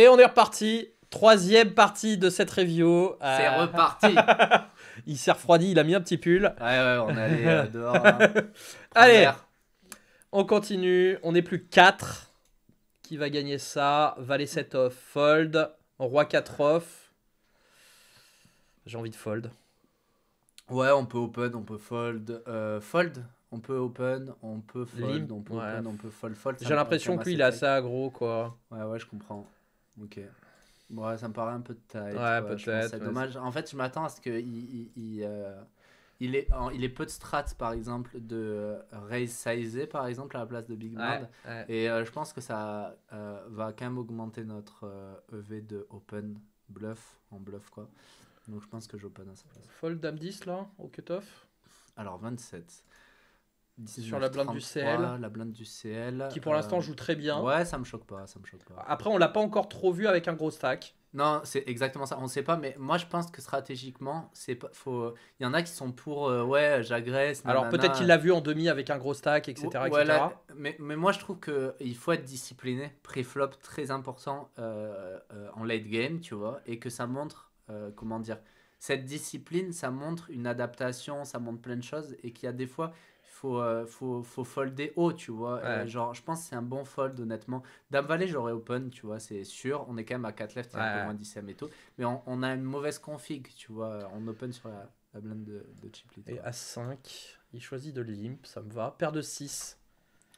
Et on est reparti. Troisième partie de cette review. C'est euh, reparti. il s'est refroidi, il a mis un petit pull. Ouais, ouais, on est allé euh, dehors. Hein. Allez, on continue. On n'est plus 4. Qui va gagner ça Valet 7 off, fold. Roi 4 off. J'ai envie de fold. Ouais, on peut open, on peut fold. Euh, fold on peut open, on peut fold, on peut on peut fold, fold. J'ai l'impression que lui, il a ça gros, quoi. Ouais, ouais, je comprends. Ok. Bon, ça me paraît un peu de taille. Ouais, peut-être. C'est dommage. En fait, je m'attends à ce qu'il il, il, euh, il, ait, peu de strats, par exemple, de raise size, par exemple, à la place de Big Band. Et euh, je pense que ça euh, va quand même augmenter notre EV e de open bluff, en bluff, quoi. Donc je pense que j'open à sa place. Fold Dame 10, là, au cutoff Alors 27 sur la blinde du CL. La blinde du CL. Qui pour l'instant euh, joue très bien. Ouais, ça me choque pas, ça me choque pas. Après, on l'a pas encore trop vu avec un gros stack. Non, c'est exactement ça. On ne sait pas, mais moi je pense que stratégiquement, c'est pas. Faut. Il y en a qui sont pour. Euh, ouais, j'agresse. Alors peut-être qu'il l'a vu en demi avec un gros stack, etc., mais, mais, moi je trouve que il faut être discipliné. Pré-flop très important euh, en late game, tu vois, et que ça montre comment dire. Cette discipline, ça montre une adaptation, ça montre plein de choses, et qu'il y a des fois, faut, euh, faut, faut folder haut, tu vois. Euh, genre, je pense que c'est un bon fold, honnêtement. Dame Valet j'aurais open, tu vois, c'est sûr. On est quand même à 4 left, c'est un peu moins 10 et tout. Mais on, a une mauvaise config, tu vois. On open sur la, blinde de, de chip Et à 5, il choisit de limp, ça me va. Paire de 6.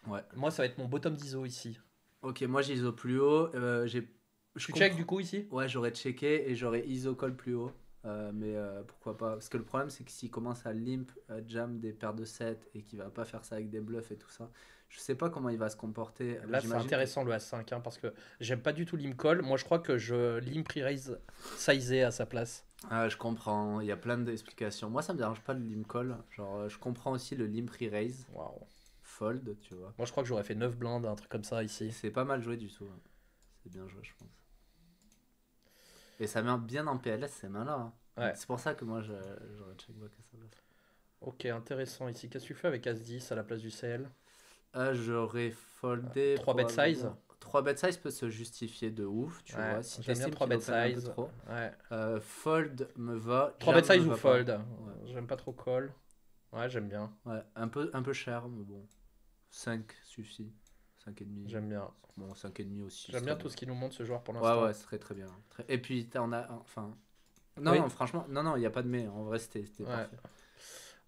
Ouais. Moi, ça va être mon bottom d'ISO ici. Ok, moi j'ai ISO plus haut. Euh, j'ai. Je tu check du coup ici Ouais, j'aurais checké et j'aurais ISO call plus haut. Euh, mais euh, pourquoi pas Parce que le problème, c'est que s'il commence à limp jam des paires de 7 et qu'il va pas faire ça avec des bluffs et tout ça, je sais pas comment il va se comporter. Là, c'est intéressant le A5 hein, parce que j'aime pas du tout limp call. Moi, je crois que je limp raise sizé à sa place. Ah, je comprends, il y a plein d'explications. Moi, ça me dérange pas le limp call. Genre, euh, je comprends aussi le limp raise. Wow. Fold, tu vois. Moi, je crois que j'aurais fait 9 blindes, un truc comme ça ici. C'est pas mal joué du tout. Hein. C'est bien joué, je pense. Et ça met bien en PLS ces mains-là. Hein. C'est pour ça que moi, j'aurais checkbox à sa place. Ok, intéressant ici. Qu'est-ce que tu fais avec As-10 à la place du CL euh, J'aurais foldé. 3 euh, bet size 3 bet size peut se justifier de ouf, tu vois. Si 3 bet size. Euh, fold me va. 3 bet size ou fold ouais. J'aime pas trop call. Ouais, j'aime bien. Ouais, un peu, un peu cher, mais bon. 5 suffit. 5,5. J'aime bien. Bon, 5,5 aussi. J'aime bien tout ce qu'il nous montre ce joueur pour l'instant. Ouais, ouais, c'est serait très bien. Et puis, on a. Enfin, non, non, franchement, non, non, il n'y a pas de mais. En vrai, c'était parfait.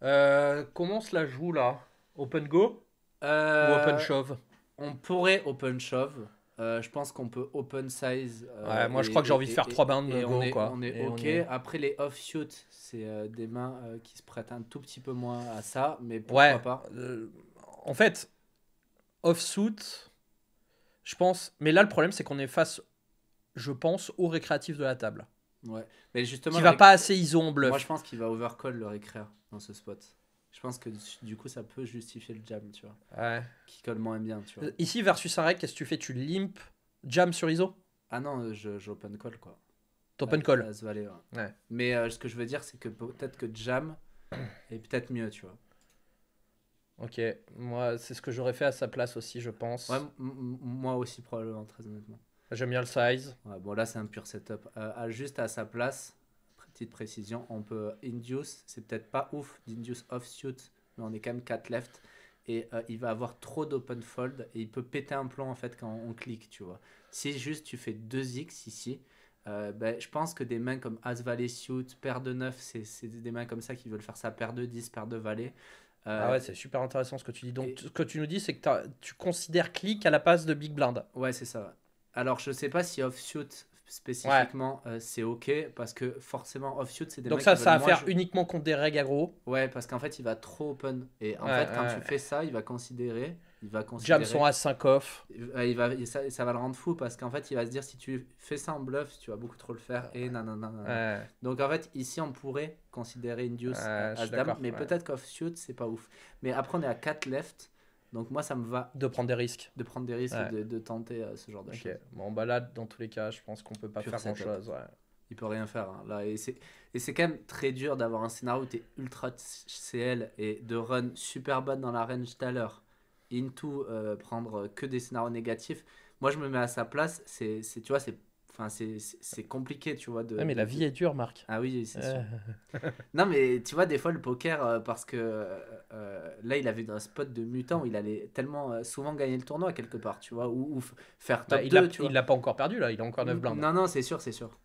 Euh, comment se la joue là Open Go Ou euh, Open Shove On pourrait Open Shove. Euh, je pense qu'on peut open size. Ouais, moi je crois que j'ai envie de faire trois bains de go. On est, quoi. On est ok. Après les off c'est des mains qui se prêtent un tout petit peu moins à ça, mais pourquoi ouais. pas En fait, off je pense. Mais là le problème c'est qu'on est face, je pense, au récréatif de la table. Ouais. Mais justement, qui va pas assez, en bluff Moi, je pense qu'il va overcall le écrire dans ce spot. Je pense que du coup, ça peut justifier le jam, tu vois. Ouais. Qui colle moins bien, tu vois. Ici, versus un rec, qu'est-ce que tu fais Tu limp jam sur ISO Ah non, euh, j'open call, quoi. T'open call va ouais. Ouais. Mais euh, ce que je veux dire, c'est que peut-être que jam est peut-être mieux, tu vois. Ok, moi, c'est ce que j'aurais fait à sa place aussi, je pense. moi aussi, probablement, très honnêtement. J'aime bien le size. bon, là, c'est un pur setup. Euh, juste à sa place, petite précision, on peut induce. C'est peut-être pas ouf d'induce offsuit, mais on est quand même 4 left. Et euh, il va avoir trop d'open fold et il peut péter un plomb en fait quand on, clique, tu vois. Si juste tu fais 2x ici, euh, ben, je pense que des mains comme As Valet Suit, paire de 9, c'est des mains comme ça qui veulent faire ça, paire de 10, paire de Valet. ah ouais, c'est super intéressant ce que tu dis. Donc, ce que tu nous dis, c'est que tu considères clic à la passe de Big Blind. Ouais, c'est ça. Alors, je sais pas si offshoot spécifiquement euh, c'est ok parce que forcément offshoot c'est des donc ça ça va faire uniquement contre des règles aggro ouais parce qu'en fait il va trop open et en fait quand tu fais ça il va considérer il va considérer jam son à 5 off il va ça, ça, va le rendre fou parce qu'en fait il va se dire si tu fais ça en bluff tu vas beaucoup trop le faire et nanana, non donc en fait ici on pourrait considérer une deuce à dame mais peut-être qu'offshoot c'est pas ouf mais après on est à 4 left donc moi, ça me va. De prendre des risques. De prendre des risques et de, tenter euh, ce genre de choses. Bon, bah dans tous les cas, je pense qu'on peut pas faire grand-chose. Ouais. Il peut rien faire. Hein. là, et c'est quand même très dur d'avoir un scénario où tu es ultra CL et de run super bad dans la range tout à l'heure. Into, euh, prendre que des scénarios négatifs. Moi, je me mets à sa place. C'est, tu vois, c'est Enfin, c'est compliqué, tu vois. De, mais la vie est dure, Marc. Ah oui, c'est sûr. non, mais tu vois, des fois, le poker, euh, parce que euh, euh, là, il avait un spot de mutant où il allait tellement souvent gagner le tournoi, quelque part, tu vois, ou, faire bah, top 2, tu vois. Il l'a pas encore perdu, là, il a encore 9 blindes. Non, non, c'est sûr, c'est sûr.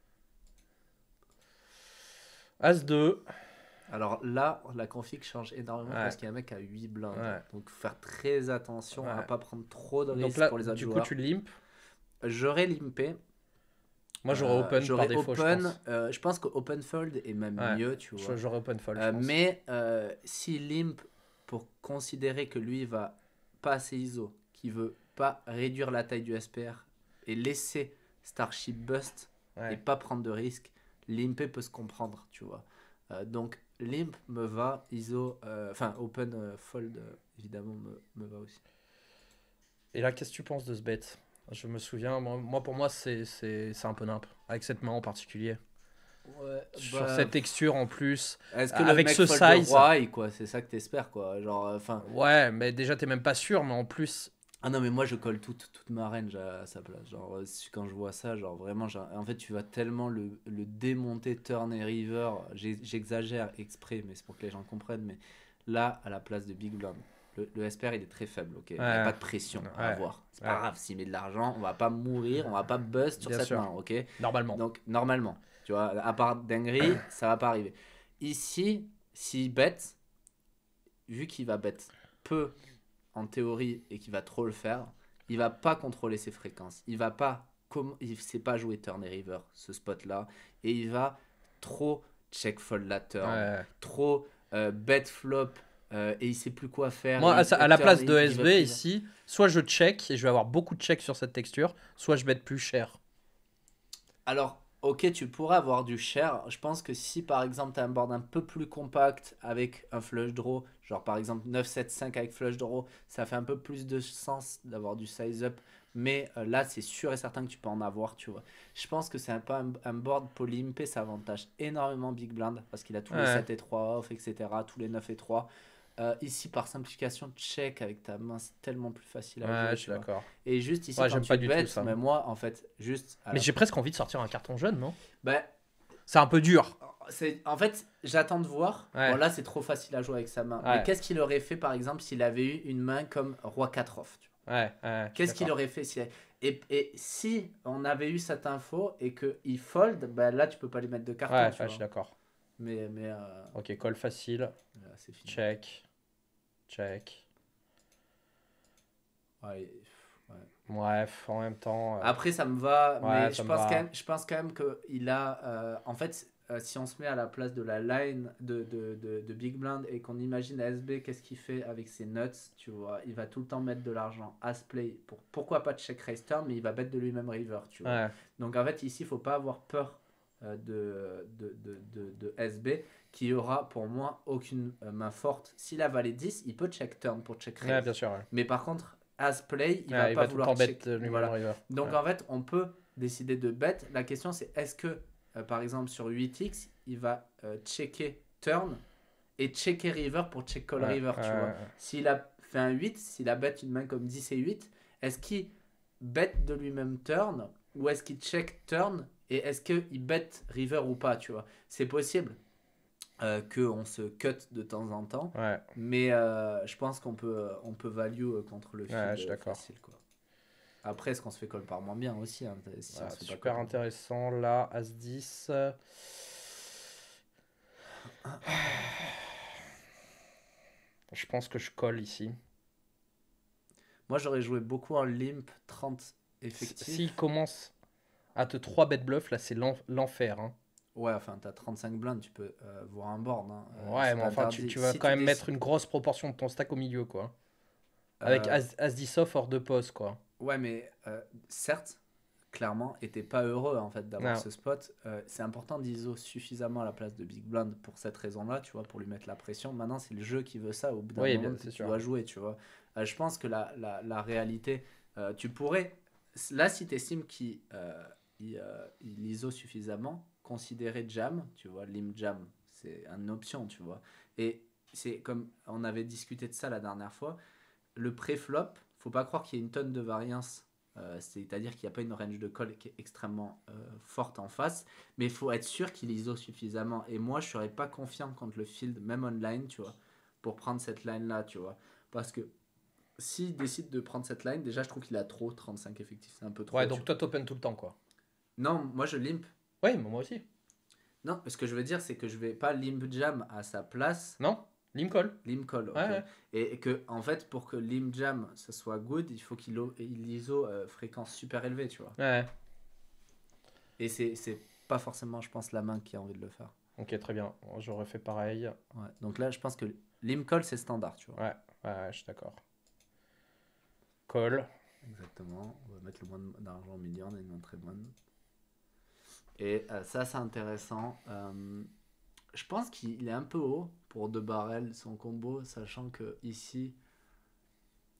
As 2. Alors là, la config change énormément parce qu'il y a un mec à 8 blindes. Donc, faire très attention à ne pas prendre trop de risques pour les autres Du coup, tu limpes J'aurais limpé moi, j'aurais euh, Open par défaut, euh, je pense. que Open Fold est même mieux, tu vois. J'aurais Open Fold, euh, Mais si Limp, pour considérer que lui va pas assez ISO, qui veut pas réduire la taille du SPR et laisser Starship Bust et pas prendre de risque, Limp peut se comprendre, tu vois. donc Limp me va, ISO, enfin Open Fold évidemment me, me, va aussi. Et là, qu'est-ce que tu penses de ce bête je me souviens, moi, pour moi, c'est un peu nimp, avec cette main en particulier. sur bah, cette texture en plus ce avec ce size quoi c'est ça que t'espères quoi genre euh, enfin ouais mais déjà t'es même pas sûr mais en plus ah non mais moi je colle toute toute ma range à, sa place genre euh, quand je vois ça genre vraiment en fait tu vas tellement le, le démonter turn et river j'exagère exprès mais c'est pour que les gens comprennent mais là à la place de big blind le, SPR il est très faible, ok. Il n'y a pas de pression à avoir. C'est pas grave, s'il met de l'argent, on va pas mourir, on va pas bust sur cette main, ok. Normalement. Donc normalement, tu vois, à part dinguerie, ça va pas arriver. Ici, s'il bête, vu qu'il va bet peu en théorie et qu'il va trop le faire, il va pas contrôler ses fréquences, il va pas comme il sait pas jouer turn et river ce spot là et il va trop check fold la trop euh, bet flop euh, et il sait plus quoi faire. Moi, à, la place de SB ici, soit je check et je vais avoir beaucoup de checks sur cette texture, soit je vais être plus cher. Alors, ok, tu pourrais avoir du cher. Je pense que si par exemple tu as un board un peu plus compact avec un flush draw, genre par exemple 9-7-5 avec flush draw, ça fait un peu plus de sens d'avoir du size up. Mais euh, là, c'est sûr et certain que tu peux en avoir, tu vois. Je pense que c'est un peu un, board polympé, ça avantage énormément Big Blind parce qu'il a tous les 7 et 3 off, etc., tous les 9 et 3. Euh, ici, par simplification, check avec ta main, c'est tellement plus facile à ouais, jouer. je suis d'accord. Et juste ici, ouais, quand tu pas du tout mais moi, en fait, juste. Mais j'ai presque envie de sortir un carton jaune, non Bah. C'est un peu dur. En fait, j'attends de voir. Bon, là, c'est trop facile à jouer avec sa main. Mais qu'est-ce qu'il aurait fait, par exemple, s'il avait eu une main comme Roi 4 off Ouais, Qu'est-ce qu'il aurait fait si... Et, et, si on avait eu cette info et qu'il fold, bah, là, tu peux pas lui mettre de carton. Ouais, je suis d'accord. Mais, mais euh, Ok, call facile. c'est fini. Check. Check. Ouais, ouais. en même temps. Euh, Après, ça me va, mais je pense, Quand même, je pense quand même qu'il a. Euh, en fait, euh, si on se met à la place de la line de, de, de, Big Blind et qu'on imagine SB, qu'est-ce qu'il fait avec ses nuts Tu vois, il va tout le temps mettre de l'argent à ce play pour pourquoi pas check raise turn, mais il va bet de lui-même river. Tu vois. Donc en fait, ici, il faut pas avoir peur de, de, de, de, de SB qui aura pour moi aucune euh, main forte. S'il a valet 10, il peut check turn pour check river. Mais par contre, as play, il va pas vouloir check. Euh, Donc en fait, on peut décider de bet. La question c'est est-ce que euh, par exemple sur 8x, il va checker turn et checker river pour check call river, tu vois. S'il a fait un 8, s'il a bet une main comme 10 et 8, est-ce qu'il bet de lui-même turn ou est-ce qu'il check turn et est-ce qu'il bet river ou pas, tu vois. C'est possible. Euh, qu'on se cut de temps en temps. Mais euh, je pense qu'on peut, on peut value euh, contre le ouais, film facile. Quoi. Après, est-ce qu'on se fait colle par moins bien aussi hein, ah, Super intéressant. Là, As-10. Je pense que je colle ici. Moi, j'aurais joué beaucoup en limp 30 effectifs. S'il commence à te 3 bet bluff, là, c'est l'enfer. Hein. Ouais, enfin, t'as 35 blindes, tu peux euh, voir un board. Hein. Euh, ouais, mais enfin, tu, vas quand même mettre une grosse proportion de ton stack au milieu, quoi. Euh, Avec As, hors de poste, quoi. Ouais, mais certes, clairement, et t'es pas heureux, en fait, d'avoir ce spot. c'est important d'ISO suffisamment à la place de Big Blind pour cette raison-là, tu vois, pour lui mettre la pression. Maintenant, c'est le jeu qui veut ça. Au bout d'un moment, tu dois jouer, tu vois. je pense que la, la, réalité, tu pourrais... Là, si t'estimes qu'il il ISO suffisamment considérer Jam, tu vois, limp Jam, c'est une option, tu vois. Et c'est comme on avait discuté de ça la dernière fois, le pré-flop, faut pas croire qu'il y ait une tonne de variance, euh, c'est-à-dire qu'il n'y a pas une range de call qui est extrêmement euh, forte en face, mais il faut être sûr qu'il ISO suffisamment. Et moi, je serais pas confiant contre le field, même online, tu vois, pour prendre cette line-là, tu vois. Parce que s'il décide de prendre cette line, déjà, je trouve qu'il a trop 35 effectifs, c'est un peu trop. Ouais, donc tu... toi, t'open tout le temps, quoi. Non, moi, je limp. Oui, moi aussi. Non, ce que je veux dire, c'est que je vais pas Limjam à sa place. Non, Limcol. Call. Ouais, Et, que, en fait, pour que Limjam, Jam, ça soit good, il faut qu'il il ISO euh, fréquence super élevée, tu vois. Ouais. Et c'est pas forcément, je pense, la main qui a envie de le faire. Ok, très bien. J'aurais fait pareil. Ouais, donc là, je pense que Limcol, c'est standard, tu vois. Ouais, ouais, je suis d'accord. Call. Exactement. On va mettre le moins d'argent au million. une très bonne. Et euh, ça, c'est intéressant. Euh, je pense qu'il est un peu haut pour deux barrels son combo, sachant que ici,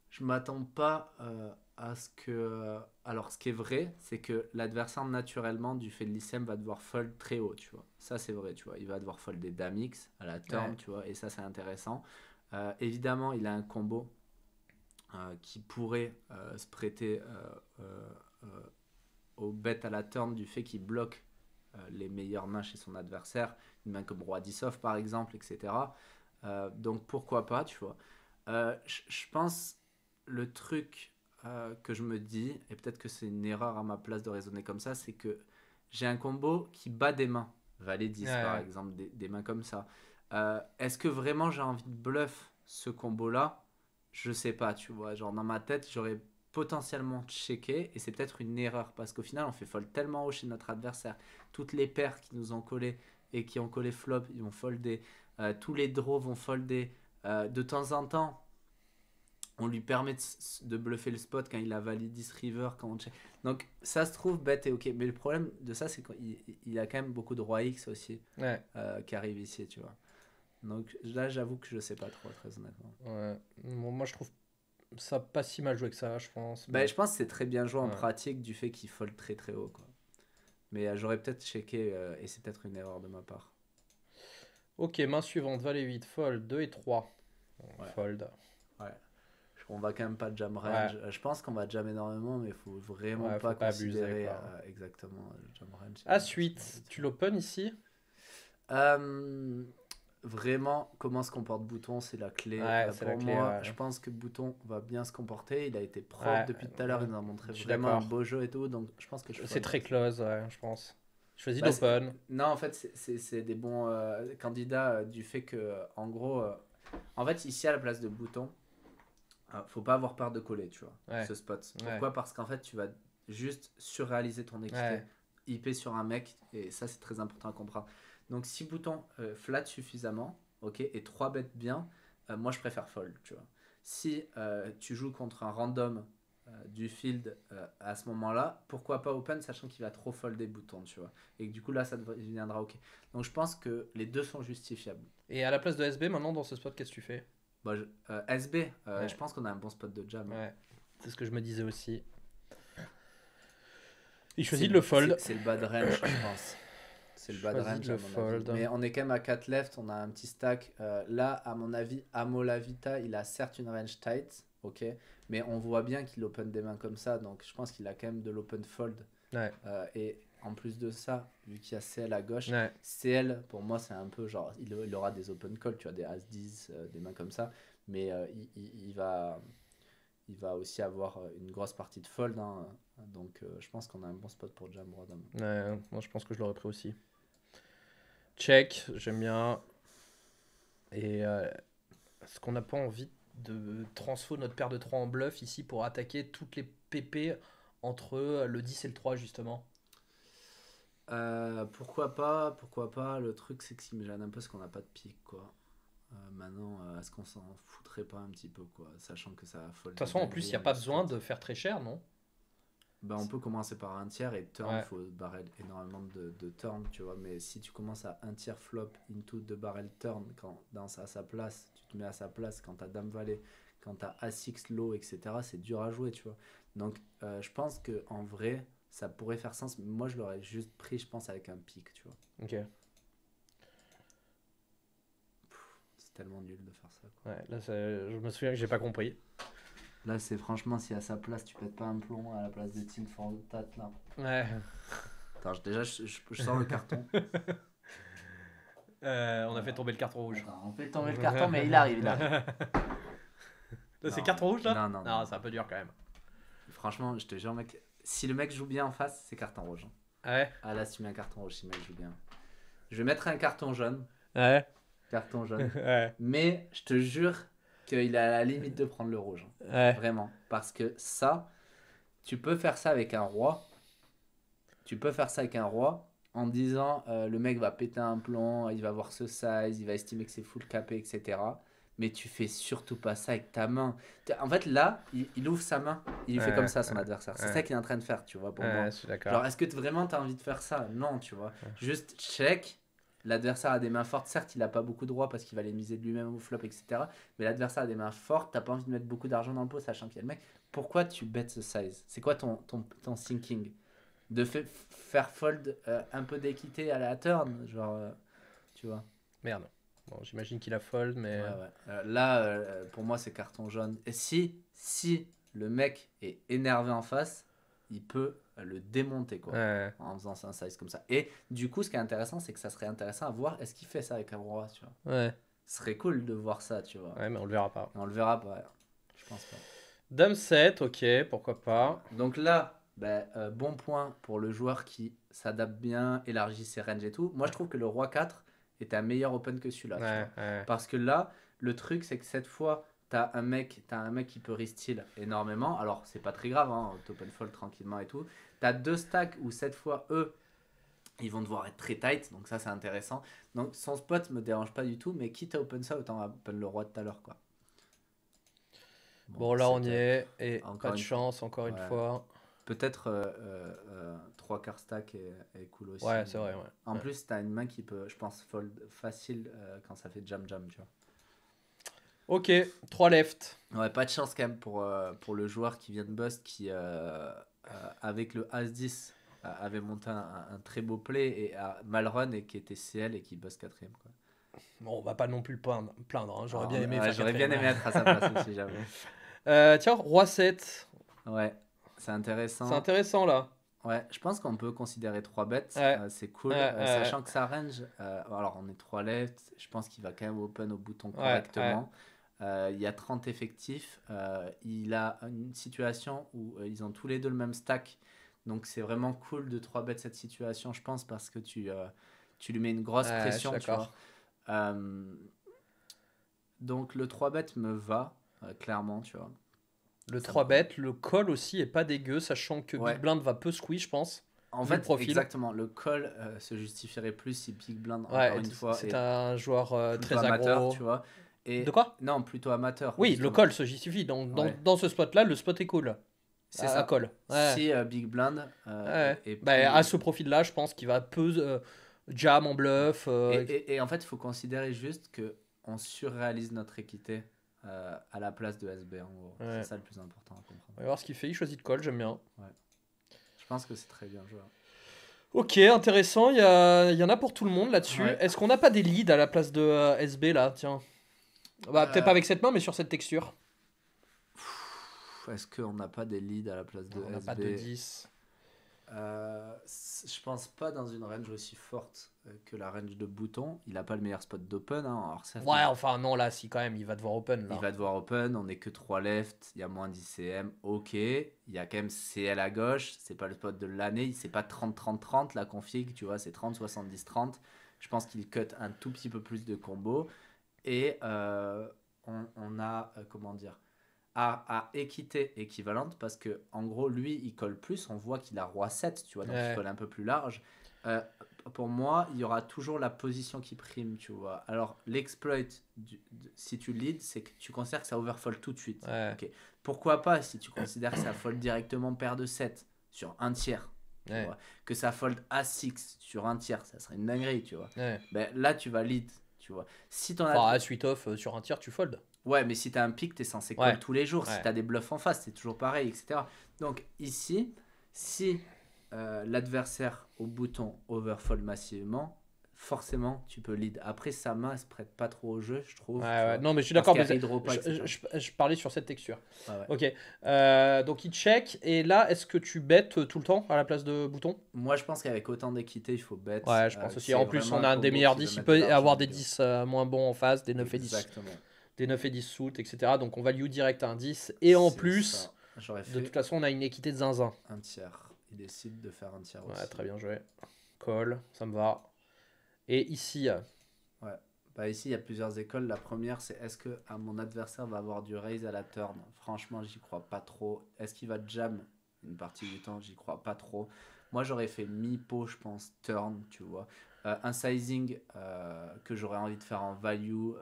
je m'attends pas euh, à ce que. Alors, ce qui est vrai, c'est que l'adversaire, naturellement, du fait de l'ICM, va devoir fold très haut, tu vois. Ça, c'est vrai, tu vois. Il va devoir fold des d'amix à la turn, tu vois. Et ça, c'est intéressant. évidemment, il a un combo qui pourrait se prêter aux bêtes à la turn du fait qu'il bloque euh, les meilleures mains chez son adversaire, une main comme Roi par exemple, etc. Euh, donc pourquoi pas, tu vois. Euh, je pense le truc que je me dis, et peut-être que c'est une erreur à ma place de raisonner comme ça, c'est que j'ai un combo qui bat des mains. Valet 10 par exemple, des, mains comme ça. Est-ce que vraiment j'ai envie de bluff ce combo-là Je sais pas, tu vois. Genre dans ma tête, j'aurais potentiellement checker et c'est peut-être une erreur parce qu'au final on fait fold tellement haut chez notre adversaire. Toutes les paires qui nous ont collé et qui ont collé flop, ils vont folder. Euh, tous les draws vont folder. Euh, de temps en temps, on lui permet de, bluffer le spot quand il a validé river, quand Donc ça se trouve bête et ok. Mais le problème de ça, c'est qu'il a quand même beaucoup de roi X aussi euh, qui arrive ici, tu vois. Donc là, j'avoue que je sais pas trop, très honnêtement. moi, je trouve ça passe pas si mal joué que ça, je pense. Bah, je pense que c'est très bien joué en pratique du fait qu'il fold très très haut. Quoi. Mais euh, j'aurais peut-être checké euh, et c'est peut-être une erreur de ma part. Ok, main suivante, valet 8, fold 2 et 3. Fold. Ouais. On va quand même pas jam range. Euh, je pense qu'on va jam énormément, mais il faut vraiment pas, exactement le jam range. À suite, tu l'open ici vraiment comment se comporte Bouton, c'est la clé. Euh, pour moi, je pense que Bouton va bien se comporter. Il a été propre depuis tout à l'heure. Euh, il nous a montré vraiment un beau jeu et tout. Donc je pense que je. C'est très close, je pense. Choisis l'open Non, en fait, c'est des bons euh, candidats du fait que, en gros, en fait, ici à la place de Bouton, faut pas avoir peur de coller, tu vois, ce spot. Pourquoi Parce qu'en fait, tu vas juste surréaliser ton XT, IP sur un mec, et ça, c'est très important à comprendre. Donc, 6 boutons euh, flat suffisamment, ok, et 3 bêtes bien, euh, moi je préfère fold, tu vois. Si euh, tu joues contre un random du field à ce moment-là, pourquoi pas open, sachant qu'il va trop fold des boutons, tu vois. Et du coup, là, ça deviendra ok. Donc, je pense que les deux sont justifiables. Et à la place de SB, maintenant, dans ce spot, qu'est-ce que tu fais bah, SB, je pense qu'on a un bon spot de jam. Hein. Ouais, c'est ce que je me disais aussi. Il choisit de le fold. C'est le bad range, je pense le bad range. Mais on est quand même à 4 left, on a un petit stack. Euh, là, à mon avis, Amolavita, il a certes une range tight, ok, mais on voit bien qu'il open des mains comme ça, donc je pense qu'il a quand même de l'open fold. Euh, et en plus de ça, vu qu'il y a CL à gauche, CL, pour moi, c'est un peu genre, il, aura des open call, tu vois, des As-10, euh, des mains comme ça, mais il, va il va aussi avoir une grosse partie de fold. Hein. Donc je pense qu'on a un bon spot pour Jam moi je pense que je l'aurais pris aussi. Check, j'aime bien. Et est euh, ce qu'on n'a pas envie de transfo notre paire de 3 en bluff ici pour attaquer toutes les PP entre euh, le 10 et le 3 justement euh, pourquoi pas, pourquoi pas. Le truc, c'est que si j'aime un peu, qu'on n'a pas de pique, quoi. maintenant, est-ce qu'on s'en foutrait pas un petit peu, quoi Sachant que ça foller De toute façon, en plus, il n'y a pas besoin de faire très cher, non bah, on peut commencer par un tiers et turn, il faut barrel énormément de, de turn, tu vois. Mais si tu commences à un tiers flop, into, de barrel turn, quand dans à sa place, tu te mets à sa place, quand t'as Dame Valet, quand t'as A6 low, etc., c'est dur à jouer, tu vois. Donc euh, je pense que en vrai, ça pourrait faire sens. moi, je l'aurais juste pris, je pense, avec un pic, tu vois. Ok. C'est tellement nul de faire ça. Quoi. Ouais, là, ça, je me souviens que j'ai pas compris. Là, c'est franchement, si à sa place, tu pètes pas un plomb à la place de Tim Tat, là. Ouais. Attends, déjà, je, sors le carton. Euh, on a fait tomber le carton rouge. on fait tomber le carton, mais il arrive, là. c'est carton rouge, là Non, non. c'est un peu dur quand même. Franchement, je te jure, mec, si le mec joue bien en face, c'est carton rouge. Hein. Ah ouais. Ah là, si tu mets un carton rouge, si le mec joue bien. Je vais mettre un carton jaune. Ah ouais. Carton jaune. ouais. Mais je te jure, il a la limite de prendre le rouge. Hein. Vraiment. Parce que ça, tu peux faire ça avec un roi. Tu peux faire ça avec un roi en disant euh, le mec va péter un plomb, il va voir ce size, il va estimer que c'est full capé, etc. Mais tu fais surtout pas ça avec ta main. En fait, là, il, ouvre sa main, il fait comme ça son adversaire. C'est ça qu'il est en train de faire, tu vois, pour moi. Genre, est-ce que vraiment tu as envie de faire ça Non, tu vois. Juste check, L'adversaire a des mains fortes, certes, il n'a pas beaucoup de droits parce qu'il va les miser de lui-même au flop, etc. Mais l'adversaire a des mains fortes, t'as pas envie de mettre beaucoup d'argent dans le pot, sachant qu'il y a le mec. Pourquoi tu bêtes ce size C'est quoi ton, ton, ton thinking De faire fold euh, un peu d'équité à la turn Genre, euh, tu vois Merde. Bon, J'imagine qu'il a fold, mais. Euh. là, pour moi, c'est carton jaune. Et si, si le mec est énervé en face, il peut le démonter quoi, en faisant un size comme ça. Et du coup, ce qui est intéressant, c'est que ça serait intéressant à voir est-ce qu'il fait ça avec un tu vois. Ce serait cool de voir ça, tu vois. Ouais, mais on le verra pas. on le verra pas, je pense pas. Dame 7, ok, pourquoi pas. Donc là, ben euh, bon point pour le joueur qui s'adapte bien, élargit ses ranges et tout. Moi, je trouve que le Roi 4 est un meilleur open que celui-là. Parce que là, le truc, c'est que cette fois, T'as un mec, as un mec qui peut restyle énormément. Alors c'est pas très grave, hein, fold tranquillement et tout. T'as deux stacks où cette fois eux, ils vont devoir être très tight, donc ça c'est intéressant. Donc son spot me dérange pas du tout, mais quitte à open ça, autant open le roi de tout à l'heure quoi. Bon, là on y est, et pas de chance encore une fois. Peut-être euh, euh, euh, trois quarts stack est, cool aussi. Ouais, c'est vrai. En plus, t'as une main qui peut, je pense, fold facile quand ça fait jam jam, tu vois. Ok, 3 left. Ouais, pas de chance quand même pour, euh, pour le joueur qui vient de bust, qui euh, euh, avec le As-10 avait monté un, très beau play et a mal run et qui était CL et qui bust 4 quoi. Bon, on va pas non plus le plaindre, hein. ah, j'aurais bien aimé J'aurais bien aimé être à sa place aussi, jamais. tiens, Roi 7. Ouais, c'est intéressant. C'est intéressant là. Ouais, je pense qu'on peut considérer 3 bêtes, c'est cool. sachant que ça range, alors on est 3 left, je pense qu'il va quand même open au bouton correctement. Euh, il y a 30 effectifs. Euh, il a une situation où euh, ils ont tous les deux le même stack. Donc c'est vraiment cool de 3 bêtes cette situation, je pense, parce que tu, tu lui mets une grosse pression. donc le 3 bêtes me va, clairement, tu vois. Le 3 bêtes, le call aussi est pas dégueu, sachant que Big Blind va peu squeeze, je pense. En fait, exactement. Le call se justifierait plus si Big Blind, une fois, c'est un joueur très amateur, agro. tu vois de quoi Non, plutôt amateur. Oui, le col ça suffit. Dans, dans, ce spot-là, le spot est cool. C'est ça. Col. Euh, Big Blind. Euh, et bah, à ce profil-là, je pense qu'il va peu euh, jam en bluff. Et, en fait, il faut considérer juste qu'on surréalise notre équité à la place de SB. C'est ça le plus important à comprendre. On va voir ce qu'il fait. Il choisit de col, j'aime bien. Je pense que c'est très bien joué. Hein. Ok, intéressant. Il y, a, il y, en a pour tout le monde là-dessus. Est-ce qu'on n'a pas des leads à la place de SB là Tiens. Bah, peut-être pas euh, avec cette main, mais sur cette texture. Est-ce qu'on n'a pas des leads à la place de On n'a pas de 10. Euh, je pense pas dans une range aussi forte euh, que la range de bouton. Il a pas le meilleur spot d'open. Hein. ouais, enfin, non, là, si, quand même, il va devoir open. Il va devoir open. On est que 3 left. Il y a moins 10 CM. Ok. Il y a quand même CL à gauche. C'est pas le spot de l'année. C'est pas 30-30-30 la config. Tu vois, c'est 30-70-30. Je pense qu'il cut un tout petit peu plus de combos. Et euh, on, a, euh, comment dire, à, à, équité équivalente parce que en gros, lui, il colle plus. On voit qu'il a roi 7, tu vois, donc il colle un peu plus large. Euh, pour moi, il y aura toujours la position qui prime, tu vois. Alors, l'exploit, si tu lead, c'est que tu considères que ça overfold tout de suite. Pourquoi pas si tu considères que ça fold directement paire de 7 sur un tiers Que ça fold à 6 sur un tiers, ça serait une dinguerie, tu vois. Ben, là, tu vas lead tu vois. Si tu enfin, as... à suite off euh, sur un tir, tu fold. Ouais, mais si t'as un pic, t'es censé call tous les jours. si Si t'as des bluffs en face, c'est toujours pareil, etc. Donc ici, si euh, l'adversaire au bouton overfold massivement, forcément, tu peux lead. Après, ça ne se prête pas trop au jeu, je trouve. ouais. Non, mais je suis d'accord. Je, je, je, parlais sur cette texture. Ok. Euh, donc, il check. Et là, est-ce que tu bêtes euh, tout le temps à la place de bouton Moi, je pense qu'avec autant d'équité, il faut bet. Ouais, je pense euh, aussi. En plus, on a un des meilleurs 10. Il peut avoir des 10 moins bons en face, des 9 et 10. Des 9 et 10 soutes, etc. Donc, on value direct à un 10. Et en plus, de toute façon, on a une équité de zinzin. Un tiers. Il décide de faire un tiers aussi. Très bien joué. Call, ça me va. Et ici euh, Ouais. Bah ici, il y a plusieurs écoles. La première, c'est est-ce que à ah, mon adversaire va avoir du raise à la turn Franchement, j'y crois pas trop. Est-ce qu'il va jam une partie du temps J'y crois pas trop. Moi, j'aurais fait mi-pot, je pense, turn, tu vois. Euh, un sizing euh, que j'aurais envie de faire en value,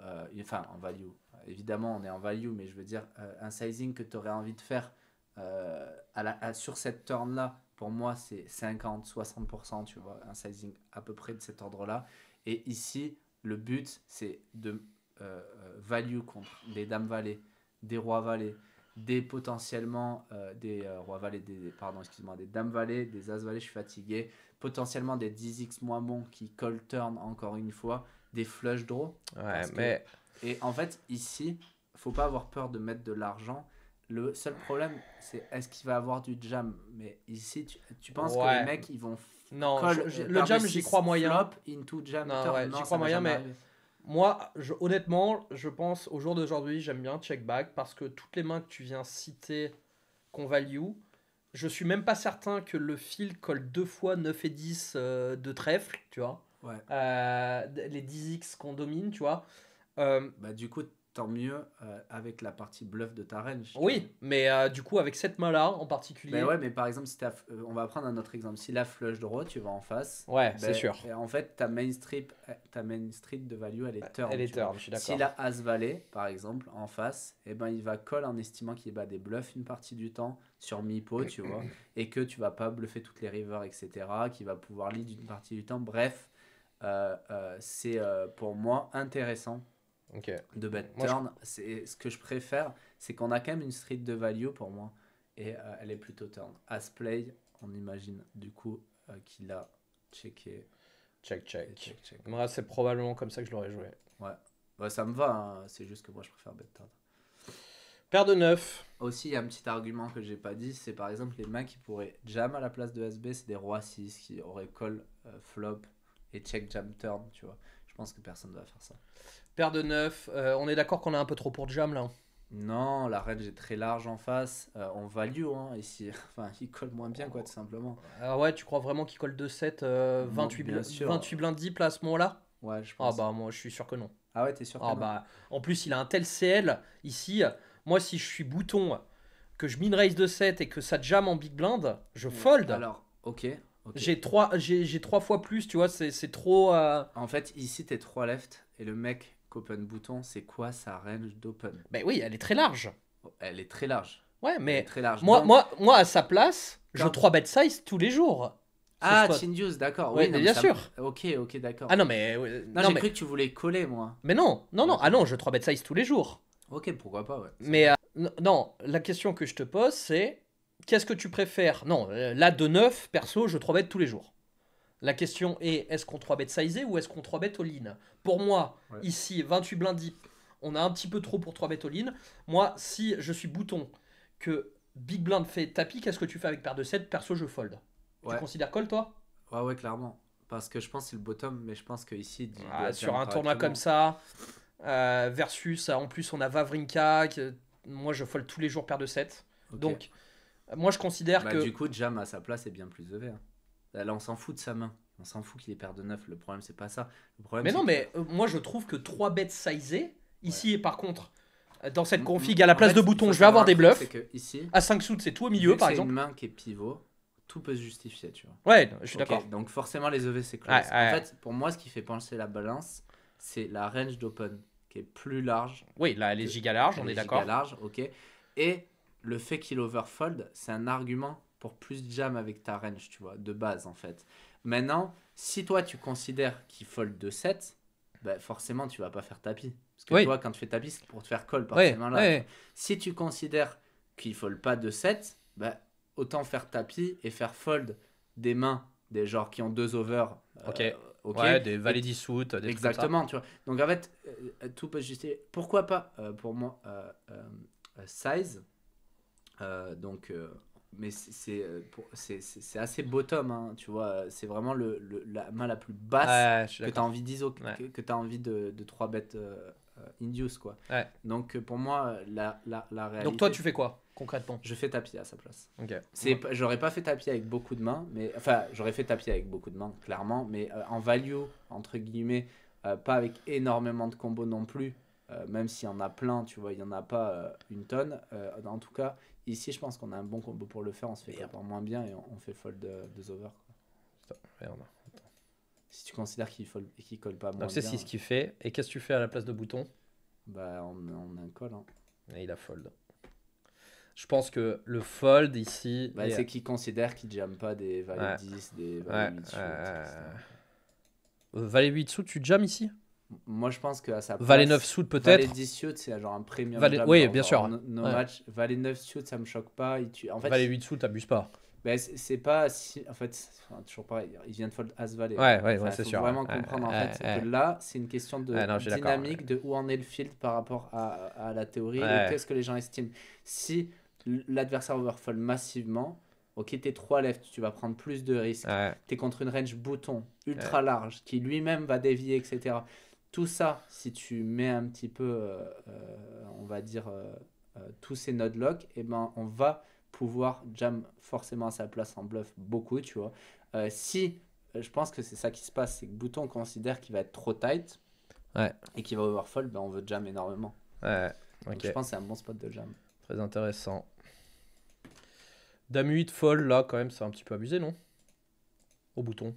enfin en value, évidemment on est en value, mais je veux dire un sizing que tu aurais envie de faire à la, sur cette turn-là pour moi, c'est 50-60%, tu vois, un sizing à peu près de cet ordre-là. Et ici, le but, c'est de euh, euh, value contre des dames valets, des rois valets, des potentiellement euh, des rois valets, des, pardon, excuse-moi, des dames valets, des as valets, je suis fatigué, potentiellement des 10x moins bons qui call turn encore une fois, des flush draws. Ouais, mais. Et en fait, ici, faut pas avoir peur de mettre de l'argent le seul problème, c'est est-ce qu'il va avoir du jam Mais ici, tu, penses que les mecs, ils vont. Non, euh, le jam, j'y crois moyen. j'y crois moyen, mais moi, je, honnêtement, je pense au jour d'aujourd'hui, j'aime bien check back parce que toutes les mains que tu viens citer qu'on value, je suis même pas certain que le fil colle deux fois 9 et 10 euh, de trèfle, tu vois. Euh, les 10x qu'on domine, tu vois. bah, du coup, tant mieux euh, avec la partie bluff de ta range. Oui, mais euh, du coup, avec cette main-là en particulier. Mais ben ouais, mais par exemple, si euh, on va prendre un autre exemple. Si la flush draw, tu vas en face. Ouais, c'est ben, sûr. Et en fait, ta main, strip, ta main street de value, elle est turn. Elle est turn, je suis d'accord. Si la as valet, par exemple, en face, et eh ben, il va call en estimant qu'il bat des bluffs une partie du temps sur mi-pot, tu vois, et que tu vas pas bluffer toutes les rivers, etc., qu'il va pouvoir lead une partie du temps. Bref, c'est pour moi intéressant de bad turn. C'est ce que je préfère, c'est qu'on a quand même une street de value pour moi et euh, elle est plutôt turn. As play, on imagine du coup euh, qu'il a checké. Check check. check Moi, c'est probablement comme ça que je l'aurais joué. Ouais. ouais ça me va, hein. c'est juste que moi je préfère bet turn. Paire de 9. Aussi, il y a un petit argument que j'ai pas dit, c'est par exemple les mains qui pourraient jam à la place de SB, c'est des rois 6 qui auraient call, euh, flop et check jam turn, tu vois. Je pense que personne ne va faire ça. Paire de 9, euh, on est d'accord qu'on a un peu trop pour Jam là Non, la range est très large en face. Euh, en on value, hein, ici. Enfin, il colle moins bien, quoi, tout simplement. Ah ouais, tu crois vraiment qu'il colle 2-7, 28, blindes 28 là à ce moment-là Ouais, je ah pense. Ah bah, moi, je suis sûr que non. Ah ouais, t'es sûr ah que ah bah, En plus, il a un tel CL ici. Moi, si je suis bouton, que je mine raise de 7 et que ça jam en big blind, je fold. Alors, ok, j'ai trois, j'ai trois fois plus, tu vois, c'est trop. Euh, en fait, ici, t'es trois left, et le mec open bouton, c'est quoi sa range d'open Ben oui, elle est très large. Elle est très large. Ouais, mais très large. Moi, moi, moi, à sa place, je trois bet size tous les jours. Ah, Tindius, d'accord. Oui, bien sûr. Ok, ok, d'accord. Ah non, mais. j'ai cru que tu voulais coller, moi. Mais non, non, non. Ah non, je trois bet size tous les jours. Ok, pourquoi pas, ouais. Mais euh, non, la question que je te pose, c'est qu'est-ce que tu préfères Non, euh, là, de 9, perso, je 3-bet tous les jours. La question est, est-ce qu'on 3-bet sizé ou est-ce qu'on 3-bet all-in Pour moi, ici, 28 blindes deep, on a un petit peu trop pour 3-bet all-in. Moi, si je suis bouton, que big blind fait tapis, qu'est-ce que tu fais avec paire de 7 Perso, je fold. Tu considères call, toi Ouais, ouais, clairement. Parce que je pense que c'est le bottom, mais je pense que ici... Ah, sur un tournoi comme ça, euh, versus, euh, en plus, on a Vavrinka, moi, je fold tous les jours paire de 7. Donc, moi, je considère bah, que. Du coup, Jam à sa place est bien plus EV hein. bah, Là, on s'en fout de sa main. On s'en fout qu'il est paire de neuf Le problème, c'est pas ça. Le problème, mais non, mais euh, moi, je trouve que trois bêtes sizées, ici et par contre, euh, dans cette config, à la place de bouton je vais avoir des bluffs. Que ici, à 5 sous, c'est tout au milieu, par exemple. une main qui est pivot, tout peut se justifier, tu vois. Ouais, je suis d'accord. Donc forcément, les EV, c'est close. en fait, pour moi, ce qui fait penser la balance, c'est la range d'open, qui est plus large. Oui, là, elle est giga large, on est, d'accord giga large, ok. Et le fait qu'il overfold, c'est un argument pour plus de jam avec ta range, tu vois, de base en fait. Maintenant, si toi tu considères qu'il fold de 7, ben bah, forcément tu vas pas faire tapis. Parce que tu toi, quand tu fais tapis, c'est pour te faire call par là Si tu considères qu'il fold pas de 7, bah, autant faire tapis et faire fold des mains des genres qui ont deux over. Euh, ok. des valets dissoutes, des Exactement, tu vois. Donc en fait, euh, euh, tout peut se justifier. Pourquoi pas, pour moi, size euh, donc euh, mais euh, c'est assez bottom, hein, tu vois. C'est vraiment le, le, la main la plus basse que tu as envie d'ISO, que, tu as envie de, de 3 bêtes induce, quoi. Donc pour moi, la, la, réalité. Donc toi, tu fais quoi concrètement Je fais tapis à sa place. ok c'est J'aurais pas fait tapis avec beaucoup de mains, mais enfin, j'aurais fait tapis avec beaucoup de mains, clairement, mais en value, entre guillemets, pas avec énormément de combos non plus. même s'il y en a plein, tu vois, il y en a pas une tonne. en tout cas, Ici, je pense qu'on a un bon combo pour le faire. On se fait encore moins bien et on, fait fold de over. merde. Si tu considères qu'il fold et colle pas moins Donc c'est ce euh. qu'il fait. Et qu'est-ce que tu fais à la place de bouton Bah, on, on a un call. Hein. Et il a fold. Je pense que le fold ici. Bah, c'est qu'il considère qu'il jamme pas des valet 10, des valet 8 Valet 8 sous, tu jammes ici moi, je pense que ça va les 9 sous peut-être. Valet 10 sous, c'est genre un premium. oui, bien sûr. No, no 9 sous, ça me choque pas. en fait, Valet 8 t'abuses pas. Ben, c'est pas si. En fait, toujours pareil, il vient de fold As Valet. Ouais, ouais, c'est ouais c'est sûr. vraiment comprendre en fait, que là, c'est une question de dynamique de où en est le field par rapport à, à la théorie et qu'est-ce que les gens estiment. Si l'adversaire overfold massivement, Ok, t'es 3 left, tu vas prendre plus de risques. T'es contre une range bouton ultra large qui lui-même va dévier, etc. Tout ça, si tu mets un petit peu, euh, euh, on va dire, euh, tous ces nodes lock, eh ben, on va pouvoir jam forcément à sa place en bluff beaucoup, tu vois. si, je pense que c'est ça qui se passe, c'est que Bouton considère qu'il va être trop tight et qu'il va overfold, ben on veut jam énormément. Ouais, je pense que c'est un bon spot de jam. Très intéressant. Dame 8 fold, là, quand même, c'est un petit peu abusé, non Au bouton.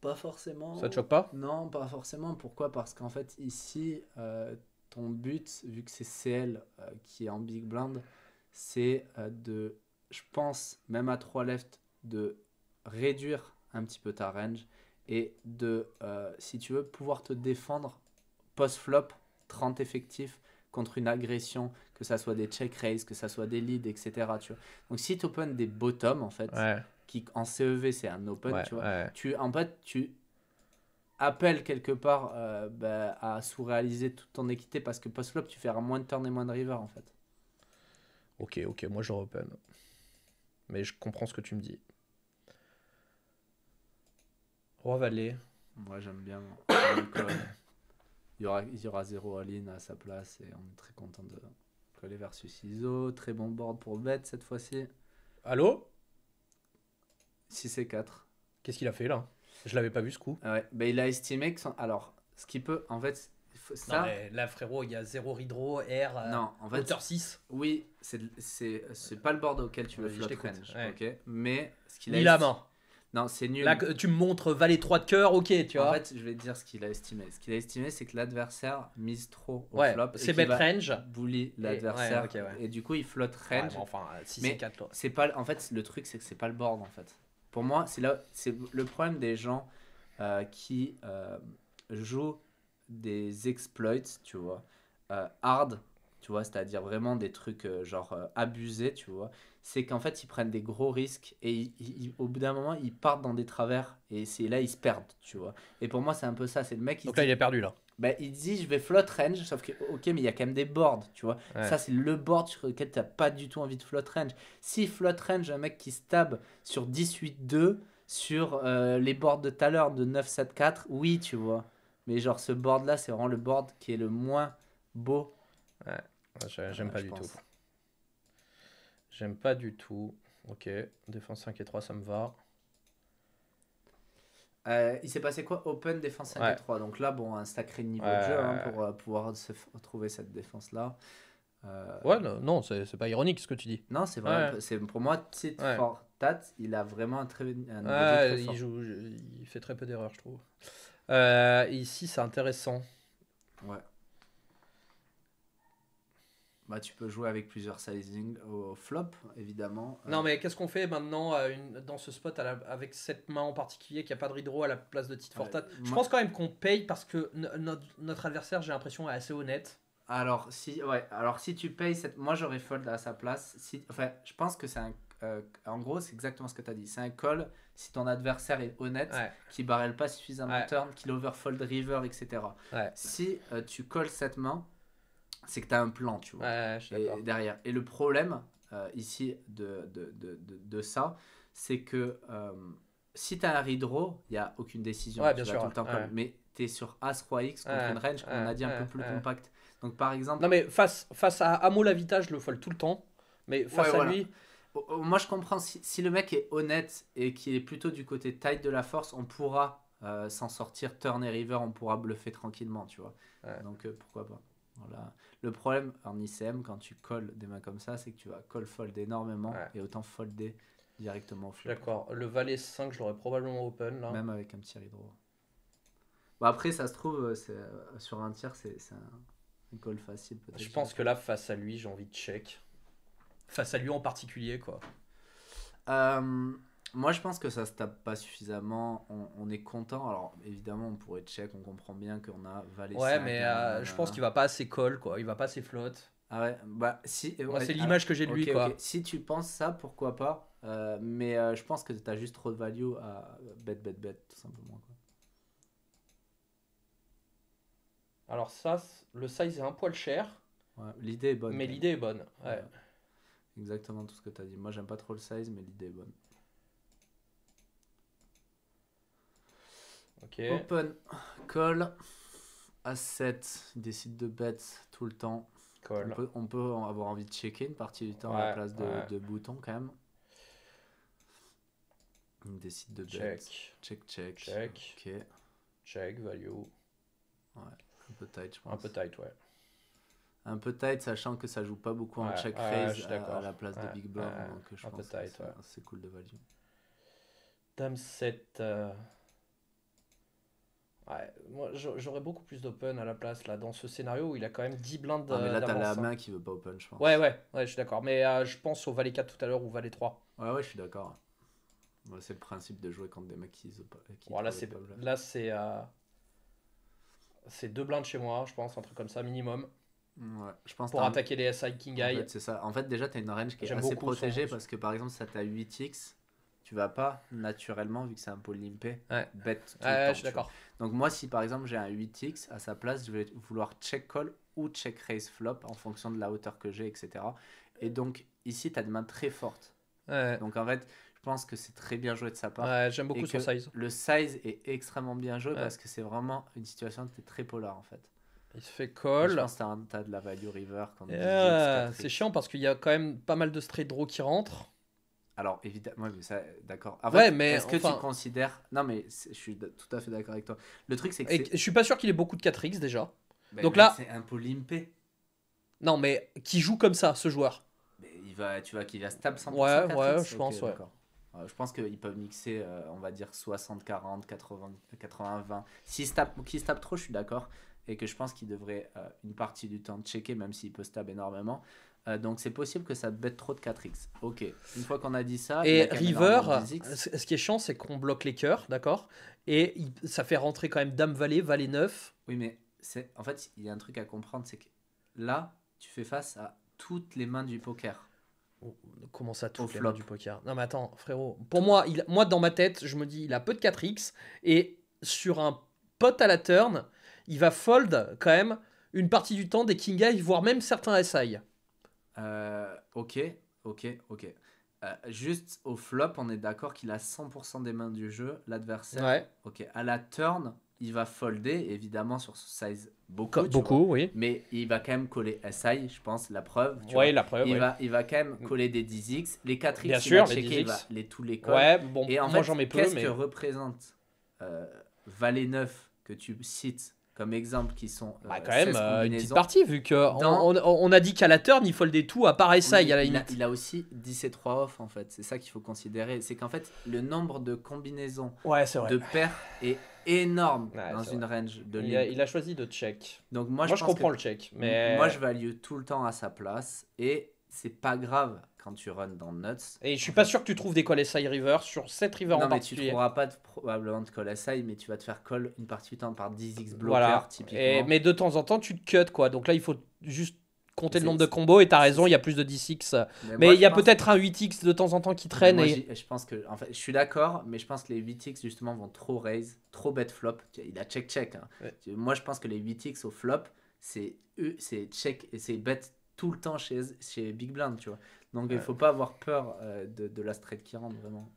Pas forcément. Ça te choque pas Non, pas forcément. Pourquoi Parce qu'en fait, ici, euh, ton but, vu que c'est CL euh, qui est en big blind, c'est euh, de, je pense, même à 3 left, de réduire un petit peu ta range et de, si tu veux, pouvoir te défendre post-flop, 30 effectifs contre une agression, que ça soit des check raise, que ça soit des leads, etc. Tu Donc si tu open des bottoms, en fait, qui en CEV c'est un open, tu vois. Tu, en fait, tu appelles quelque part euh, bah, à sous-réaliser toute ton équité parce que post-flop, tu feras moins de turn et moins de river en fait. Ok, ok, moi je open. Mais je comprends ce que tu me dis. Roi Valet. Moi j'aime bien. il, y aura, il y aura zéro all-in à sa place et on est très content de coller versus ISO. Très bon board pour bet cette fois-ci. Allô 6 et 4. Qu'est-ce qu'il a fait là Je l'avais pas vu ce coup. Ah ouais, bah, il a estimé que. Alors, ce qui peut. En fait, ça... là, frérot, il y a 0 hydro, r euh, non, en fait, hauteur 6. Oui, c'est pas le board auquel tu veux flotter range. Mais ce qu'il a. Ni la Non, c'est nul. Là, tu me montres valet 3 de cœur, ok, tu vois. En fait, je vais te dire ce qu'il a estimé. Ce qu'il a estimé, c'est que l'adversaire mise trop au flop. C'est bet range. Bully l'adversaire. Et, du coup, il flotte range. enfin, 6 et 4, C'est pas, en fait, le truc, c'est que c'est pas le board, en fait. Pour moi, c'est là, c'est le problème des gens euh, qui euh, jouent des exploits, tu vois, euh, hard, tu vois, c'est-à-dire vraiment des trucs genre abusés, tu vois. C'est qu'en fait, ils prennent des gros risques et au bout d'un moment, ils partent dans des travers et c'est là ils se perdent, tu vois. Et pour moi, c'est un peu ça. C'est le mec. Qui Donc là, il est perdu là. Bah, il dit je vais float range, sauf que ok, mais il y a quand même des boards, tu vois. Ça, c'est le board sur lequel n'as pas du tout envie de float range. Si float range, un mec qui stab sur 18-2 sur euh, les boards de tout à l'heure de 9-7-4, oui, tu vois. Mais genre, ce board là, c'est vraiment le board qui est le moins beau. Ouais, ah, j'aime pas du tout. J'aime pas du tout. Ok, défense 5 et 3, ça me va. Euh, il s'est passé quoi Open défense 5 3. Donc là, bon, un sacré niveau de jeu hein, pour euh, pouvoir se retrouver cette défense-là. Euh, ouais, non, c'est pas ironique ce que tu dis. Non, c'est vrai. c'est Pour moi, fort tat il a vraiment un très, bon il, Joue, il fait très peu d'erreurs, je trouve. ici, c'est intéressant. Ouais. Bah, tu peux jouer avec plusieurs sizing au flop, évidemment. Euh, non, mais qu'est-ce qu'on fait maintenant euh, une, dans ce spot avec cette main en particulier qui a pas de redraw à la place de Tite Fortat Je pense quand même qu'on paye parce que notre, adversaire, j'ai l'impression, est assez honnête. Alors si, ouais, alors si tu payes cette. Moi, j'aurais fold à sa place. Si... Enfin, je pense que c'est un. Euh, en gros, c'est exactement ce que tu as dit. C'est un call si ton adversaire est honnête, qui barrel pas suffisamment ouais. turn, qu'il overfold river, etc. Si tu colles cette main, c'est que tu as un plan, tu vois, derrière. Et le problème euh, ici de, de, ça, c'est que euh, si tu as un redraw, il n'y a aucune décision, bien mais tu sur a 3 X contre une range, qu'on a dit un peu plus compact. Donc par exemple... Non mais face, face à Amo Lavita, je le folle tout le temps, mais face à lui... Moi je comprends, si, le mec est honnête et qu'il est plutôt du côté tight de la force, on pourra euh, s'en sortir turn et river, on pourra bluffer tranquillement, tu vois. Donc pourquoi pas. Le problème en ICM, quand tu colles des mains comme ça, c'est que tu vas call fold énormément et autant folder directement au flop. D'accord. Le valet 5, je l'aurais probablement open là. Même avec un petit hydro. après, ça se trouve, euh, euh, sur un tiers c'est un... un... call facile peut-être. Je pense que là, face à lui, j'ai envie de check. Face à lui en particulier, quoi. Euh... Moi, je pense que ça se tape pas suffisamment. On, est content. Alors, évidemment, on pourrait check. On comprend bien qu'on a valé Ouais, mais euh, je pense qu'il va pas assez call. quoi. Il va pas assez flotte. Ah bah si. Euh, c'est ah, l'image que j'ai de lui, Si tu penses ça, pourquoi pas. Euh, mais je pense que tu as juste trop de value à bet, bet, bet, tout simplement, quoi. Alors, ça, le size est un poil cher. l'idée est bonne. Mais l'idée est bonne, ouais. Exactement tout ce que tu as dit. Moi, j'aime pas trop le size, mais l'idée est bonne. Open call à 7. Il décide de bet tout le temps. On, peut, avoir envie de checker une partie du temps à la place de, bouton quand même. Il décide de bet. Check. Check, check. Check. value. un peu tight, je pense. Un peu tight, ouais. Un peu tight, sachant que ça joue pas beaucoup en check raise à, la place de Big Blind. un peu tight, c'est cool de value. Dame 7. Ouais, moi j'aurais beaucoup plus d'open à la place là dans ce scénario où il a quand même 10 blindes. Ah, mais là euh, t'as la hein. main qui veut pas open, je pense. Ouais, ouais, ouais, je suis d'accord. Mais euh, je pense au valet 4 tout à l'heure ou valet 3. Ouais, ouais, je suis d'accord. c'est le principe de jouer contre des mecs qui, voilà là, c'est Là euh, c'est. deux blindes chez moi, je pense, un truc comme ça minimum. Ouais, je pense pour attaquer les SI King Eye. c'est ça. En fait, déjà, t'as une range qui est assez protégée parce que par exemple, ça t'a 8x tu vas pas naturellement, vu que c'est un pôle limpé, bête. d'accord. Donc, moi, si par exemple j'ai un 8x, à sa place, je vais vouloir check call ou check raise flop en fonction de la hauteur que j'ai, etc. Et donc, ici, tu as des mains très forte Donc, en fait, je pense que c'est très bien joué de sa part. j'aime beaucoup son size. Le size est extrêmement bien joué parce que c'est vraiment une situation qui est très polar en fait. Il se fait call. je pense que t'as de la value river C'est chiant parce qu'il y a quand même pas mal de straight draw qui rentrent. Alors évidemment, d'accord. ouais, mais est-ce que tu considères Non, mais je suis tout à fait d'accord avec toi. Le truc, c'est que je suis pas sûr qu'il ait beaucoup de 4x déjà. Bah, Donc là, c'est un peu limpé. Non, mais qui joue comme ça, ce joueur il va, tu vois, qu'il va stab 100%. Ouais, ouais, je pense, ouais. Euh, je pense qu'ils peuvent mixer, euh, on va dire 60-40, 80-20. S'il stab qui tape trop, je suis d'accord. Et que je pense qu'il devrait, euh, une partie du temps, checker, même s'il peut stab énormément. Euh, donc c'est possible que ça bête trop de 4x. Ok, une fois qu'on a dit ça. Et River, ce qui est chiant, c'est qu'on bloque les cœurs, d'accord Et ça fait rentrer quand même Dame Valet, Valet 9. Oui, mais c'est en fait, il y a un truc à comprendre, c'est que là, tu fais face à toutes les mains du poker. Oh, comment ça, toutes les du poker Non, mais attends, frérot. Pour moi, moi, dans ma tête, je me dis, il a peu de 4x. Et sur un pote à la turn, il va fold quand même une partie du temps des King High, voire même certains SI. Euh, ok, ok, ok. Euh, juste au flop, on est d'accord qu'il a 100% des mains du jeu, l'adversaire. Ouais. Ok, à la turn, il va folder, évidemment, sur ce size beaucoup. beaucoup, oui. Mais il va quand même coller SI, je pense, la preuve. Tu vois. la preuve. Il, va, il va quand même mm. coller des 10x. Les 4x, va les tous les calls. Ouais, bon, Et en moi, j'en mets peu. Qu'est-ce que représente euh, Valet 9 que tu cites comme exemple qui sont. Bah, euh, quand même, euh, une petite partie, vu que on, a dit qu'à la turn, il faut le tout, à part ça, il, a, il, a, aussi 10 et 3 off, en fait. C'est ça qu'il faut considérer. C'est qu'en fait, le nombre de combinaisons de paires est énorme dans une range de il a, il a, choisi de check. Donc moi, je, je comprends le check. Mais... Moi, je value tout le temps à sa place. Et c'est pas grave quand tu runs dans Nuts. Et je suis pas sûr que tu trouves des call SI river sur cette river en particulier. mais tu trouveras pas de, probablement de call SI, mais tu vas te faire call une partie du temps par 10x blocker voilà. typiquement. mais de temps en temps, tu te cut quoi. Donc là, il faut juste compter le nombre de combos et t'as raison, il y a plus de 10x. Mais, il y a peut-être un 8x de temps en temps qui traîne. Je pense que, en fait, je suis d'accord, mais je pense que les 8x justement vont trop raise, trop bet flop. Il a check check. Hein. Moi, je pense que les 8x au flop, c'est check, c'est bet tout le temps chez, chez Big Blind, tu vois. Donc il ne faut pas avoir peur euh, de, la straight qui rentre vraiment.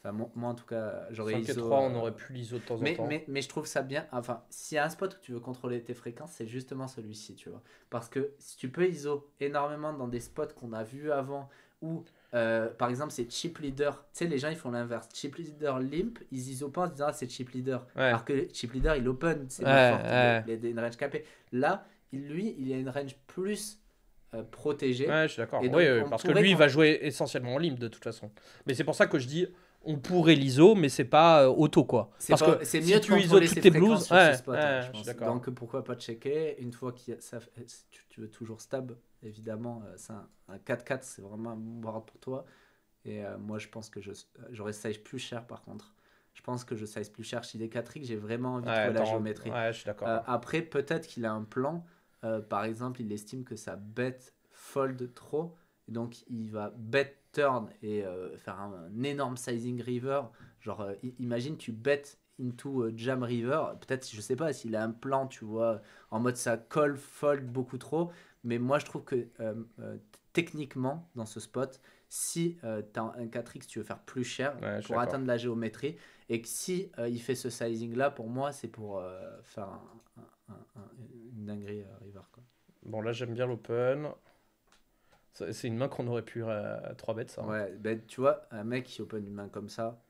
Enfin, moi, en tout cas, j'aurais ISO. on aurait pu l'ISO de temps mais, en temps. Mais, mais, je trouve ça bien. Enfin, s'il y a un spot où tu veux contrôler tes fréquences, c'est justement celui-ci, tu vois. Parce que si tu peux ISO énormément dans des spots qu'on a vus avant, ou euh, par exemple c'est chip leader, tu sais, les gens ils font l'inverse. Chip leader limp, ils ISO pas en se disant ah, c'est chip leader. Alors que chip leader il open, c'est il a une range capée. Là, lui, il a une range plus euh, protégé. Ouais, je suis d'accord. parce que lui, il va jouer essentiellement en ligne, de toute façon. Mais c'est pour ça que je dis on pourrait l'ISO, mais c'est pas euh, auto quoi. Parce que c'est mieux si tu ISO tes blues, hein, donc pourquoi pas checker une fois que euh, tu, tu, veux toujours stable. évidemment, c'est un, 4-4, c'est vraiment un bon pour toi. Et moi, je pense que j'aurais size plus cher par contre. Je pense que je size plus cher chez des 4 j'ai vraiment envie de la géométrie. d'accord. après, peut-être qu'il a un plan euh, par exemple, il estime que sa bête fold trop, et donc il va bet turn et euh, faire un, énorme sizing river. Genre, euh, imagine tu bet into jam river. Peut-être, je sais pas, s'il a un plan, tu vois, en mode ça colle fold beaucoup trop. Mais moi, je trouve que techniquement, dans ce spot, si tu as un 4x, tu veux faire plus cher pour atteindre la géométrie, et que si il fait ce sizing là, pour moi, c'est pour faire une dinguerie. Bon, là, j'aime bien l'open. C'est une main qu'on aurait pu à euh, 3 bêtes, ça. Hein. Ouais, ben, tu vois, un mec qui open une main comme ça,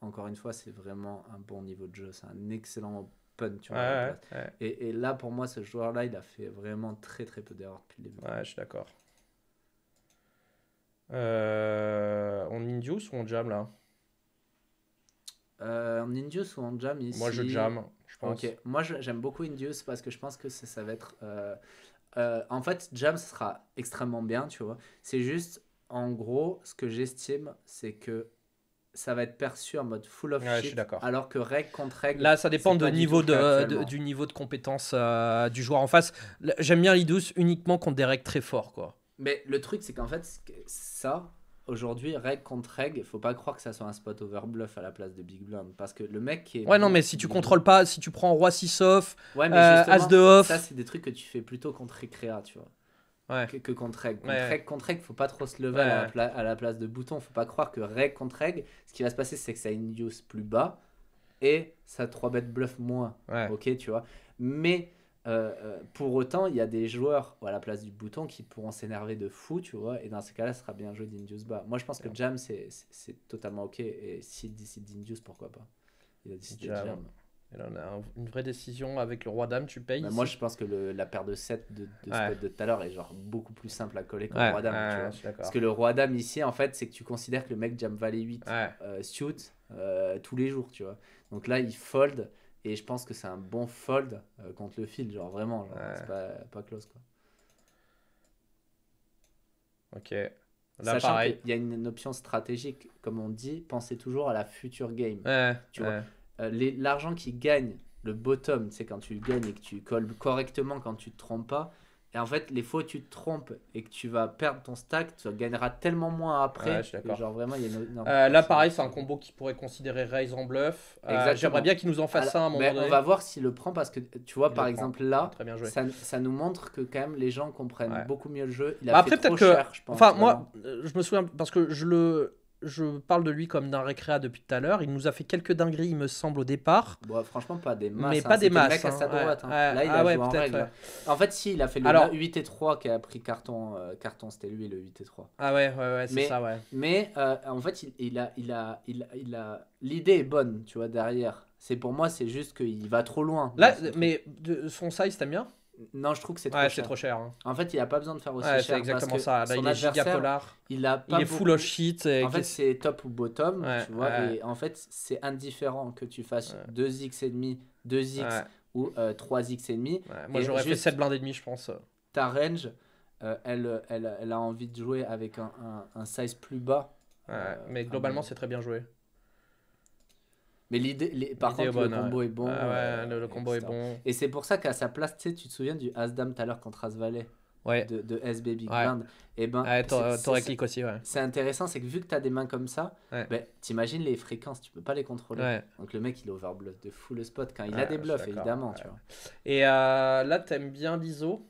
encore une fois, c'est vraiment un bon niveau de jeu. C'est un excellent open, tu vois. Et, là, pour moi, ce joueur-là, il a fait vraiment très très peu d'erreurs depuis le début. Ouais, je suis d'accord. Euh, on induce ou on jam là euh, On induce ou on jam ici Moi, je jam, je pense. Ok, moi j'aime beaucoup induce parce que je pense que ça, va être. Euh, en fait, Jam, sera extrêmement bien, tu vois. C'est juste, en gros, ce que j'estime, c'est que ça va être perçu en mode full of shit, alors que reg contre règle. Là, ça dépend niveau euh, du, niveau de compétence euh, du joueur en face. J'aime bien Lidus uniquement contre des règles très forts, quoi. Mais le truc, c'est qu'en fait, ça, aujourd'hui, reg contre reg, faut pas croire que ça soit un spot over bluff à la place de Big Blind. Parce que le mec qui est. Ouais, non, mais si tu contrôles pas, si tu prends Roi 6 off, ouais, mais euh, As de off. Ça, c'est des trucs que tu fais plutôt contre Récréa, tu vois. Ouais. Que, contre reg. Contre, reg, contre faut pas trop se lever à, la place de bouton. Faut pas croire que reg contre reg, ce qui va se passer, c'est que ça a une plus bas et ça 3 bet bluff moins. Ok, tu vois. Mais euh, euh, pour autant, il y a des joueurs à la place du bouton qui pourront s'énerver de fou, tu vois, et dans ce cas-là, ce sera bien joué d'Indius Moi, je pense que Jam, c'est totalement ok, et s'il décide d'Indius, pourquoi pas Il a décidé Jam. Jam. là, on a une vraie décision avec le roi dame, tu payes. Bah, moi, je pense que la paire de 7 de, tout à l'heure est genre beaucoup plus simple à coller qu'un roi dame. tu vois. Parce que le roi dame ici, en fait, c'est que tu considères que le mec jam valait 8 shoot suit tous les jours, tu vois. Donc là, il fold et je pense que c'est un bon fold euh, contre le fil, genre vraiment, c'est pas, close quoi. Ok. Là, Sachant pareil. Il y a une, option stratégique, comme on dit, pensez toujours à la future game. tu vois, euh, l'argent qui gagne le bottom, c'est quand tu gagnes et que tu colles correctement quand tu te trompes pas, et en fait, les fois où tu te trompes et que tu vas perdre ton stack, tu gagneras tellement moins après. vraiment, là, pareil, c'est un combo qui pourrait considérer raise en bluff. Euh, j'aimerais bien qu'il nous en fasse un à mais ben, On va voir s'il le prend parce que tu vois, par exemple, là, Ça, nous montre que quand même les gens comprennent beaucoup mieux le jeu. Il a bah, fait après, peut-être que. enfin, moi, euh, je me souviens parce que je le je parle de lui comme d'un récréat depuis tout à l'heure. Il nous a fait quelques dingueries, il me semble, au départ. franchement, pas des masses. Mais hein. pas des masses. à sa hein. droite. Hein. Là, il ah a ouais, joué en En fait, si, il a fait le Alors... 8 et 3 qui a pris carton. Euh, carton, c'était lui le 8 et 3. Ah ouais, ouais, c'est ça, ouais. Mais euh, en fait, il, a, il a, il a, l'idée est bonne, tu vois, derrière. C'est pour moi, c'est juste qu'il va trop loin. Là, mais son size, t'aimes bien non, je trouve que c'est trop, cher. Hein. En fait, il a pas besoin de faire aussi cher. C'est exactement il est polar. Il, a est full of shit. En fait, c'est top ou bottom. tu vois, et en fait, c'est indifférent que tu fasses 2x et demi, 2x ou 3x euh, et demi. Moi, j'aurais fait 7 blindes et demi, je pense. Ta range, euh, elle, euh, elle, elle, a envie de jouer avec un, size plus bas. mais globalement, c'est très bien joué. Mais l'idée, par contre, ah euh, le combo est bon. le, combo est bon. Et c'est pour ça qu'à sa place, tu te souviens du as tout à l'heure contre Asvalet de, de SB Big eh ben, Et ben, t'aurais aussi, ouais. C'est intéressant, c'est que vu que t'as des mains comme ça, ben, t'imagines les fréquences, tu peux pas les contrôler. Donc le mec, il overbluff de full le spot quand il a des bluffs, évidemment. Tu vois. Et euh, là, t'aimes bien l'ISO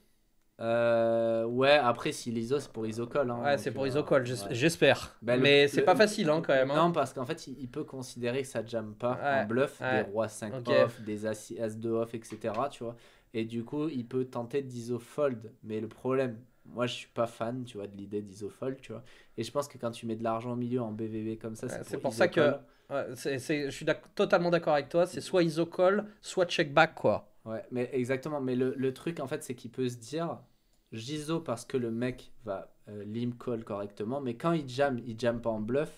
euh, ouais, après, si l'iso c'est pour isocol. Hein, ouais, c'est pour euh, iso call j'espère. Bah, mais c'est pas facile hein, quand même. Hein. Non, parce qu'en fait, il, peut considérer que ça jamme pas Un en bluff des rois 5 off, des as, as 2 off, etc. Tu vois Et du coup, il peut tenter d'isofold. Mais le problème, moi, je suis pas fan, tu vois, de l'idée d'isofold, tu vois. Et je pense que quand tu mets de l'argent au milieu en BVB comme ça, c'est pour, ça que je suis totalement d'accord avec toi. C'est soit isocol, soit check back, quoi. Ouais, mais exactement. Mais le, le truc, en fait, c'est qu'il peut se dire j'iso parce que le mec va euh, call correctement, mais quand il jam, il jam pas en bluff.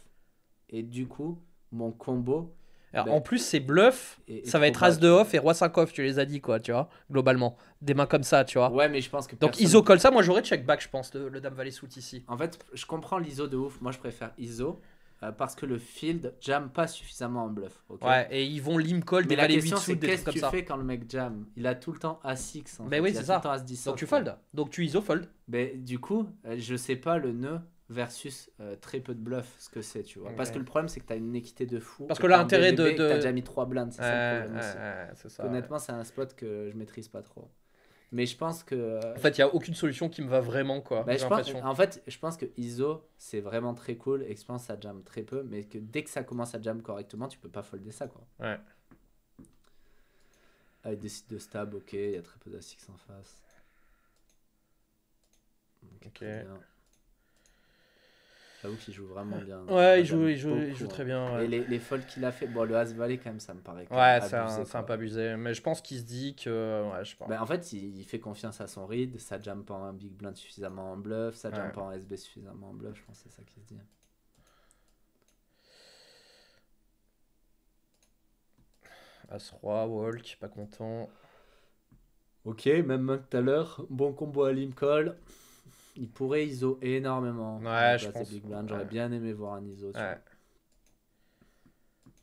Et du coup, mon combo. Ben, en plus, c'est bluff, et, ça va être as de off et roi 5 off, tu les as dit, quoi, tu vois, globalement. Des mains comme ça, tu vois. Ouais, mais je pense que. Donc, iso call ça, moi j'aurais check back, je pense, le, le dame valet suit ici. En fait, je comprends l'iso de ouf, moi je préfère iso. Euh, parce que le field jam pas suffisamment en bluff. ouais, et ils vont lim call des Mais la question c'est qu'est-ce que tu fais quand le mec jam Il a tout le temps A6. En oui, c'est ça. Donc tu fold. Donc tu iso fold. Mais du coup, euh, je sais pas le nœud versus euh, très peu de bluff ce que c'est tu vois parce que le problème c'est que t'as une équité de fou parce que l'intérêt de, de... t'as déjà mis 3 blindes c'est ça le problème aussi. honnêtement c'est un spot que je maîtrise pas trop mais je pense que. Euh, en fait, il n'y a aucune solution qui me va vraiment, quoi. Bah, en fait, je pense que ISO, c'est vraiment très cool et je pense que ça jam très peu, mais que dès que ça commence à jam correctement, tu peux pas folder ça, quoi. Ouais. Avec des de stab, ok, il y a très peu d'Asics en face. ok. J'avoue qu'il joue vraiment bien. Ouais, il joue, il joue, très bien. Hein. Et les, les folles qu'il a fait, bon, le As Valley, quand même, ça me paraît. Ouais, c'est un, peu abusé. Mais je pense qu'il se dit que. Ouais, je pense. en fait, il, fait confiance à son read. Ça jump en Big Blind suffisamment en bluff. Ça jump en SB suffisamment en bluff. Je pense que c'est ça qu'il se dit. As-Roi, Walk, pas content. Ok, même main que tout à l'heure. Bon combo à Limcol il pourrait ISO énormément. Ouais, je pense. J'aurais bien aimé voir un ISO. Ouais.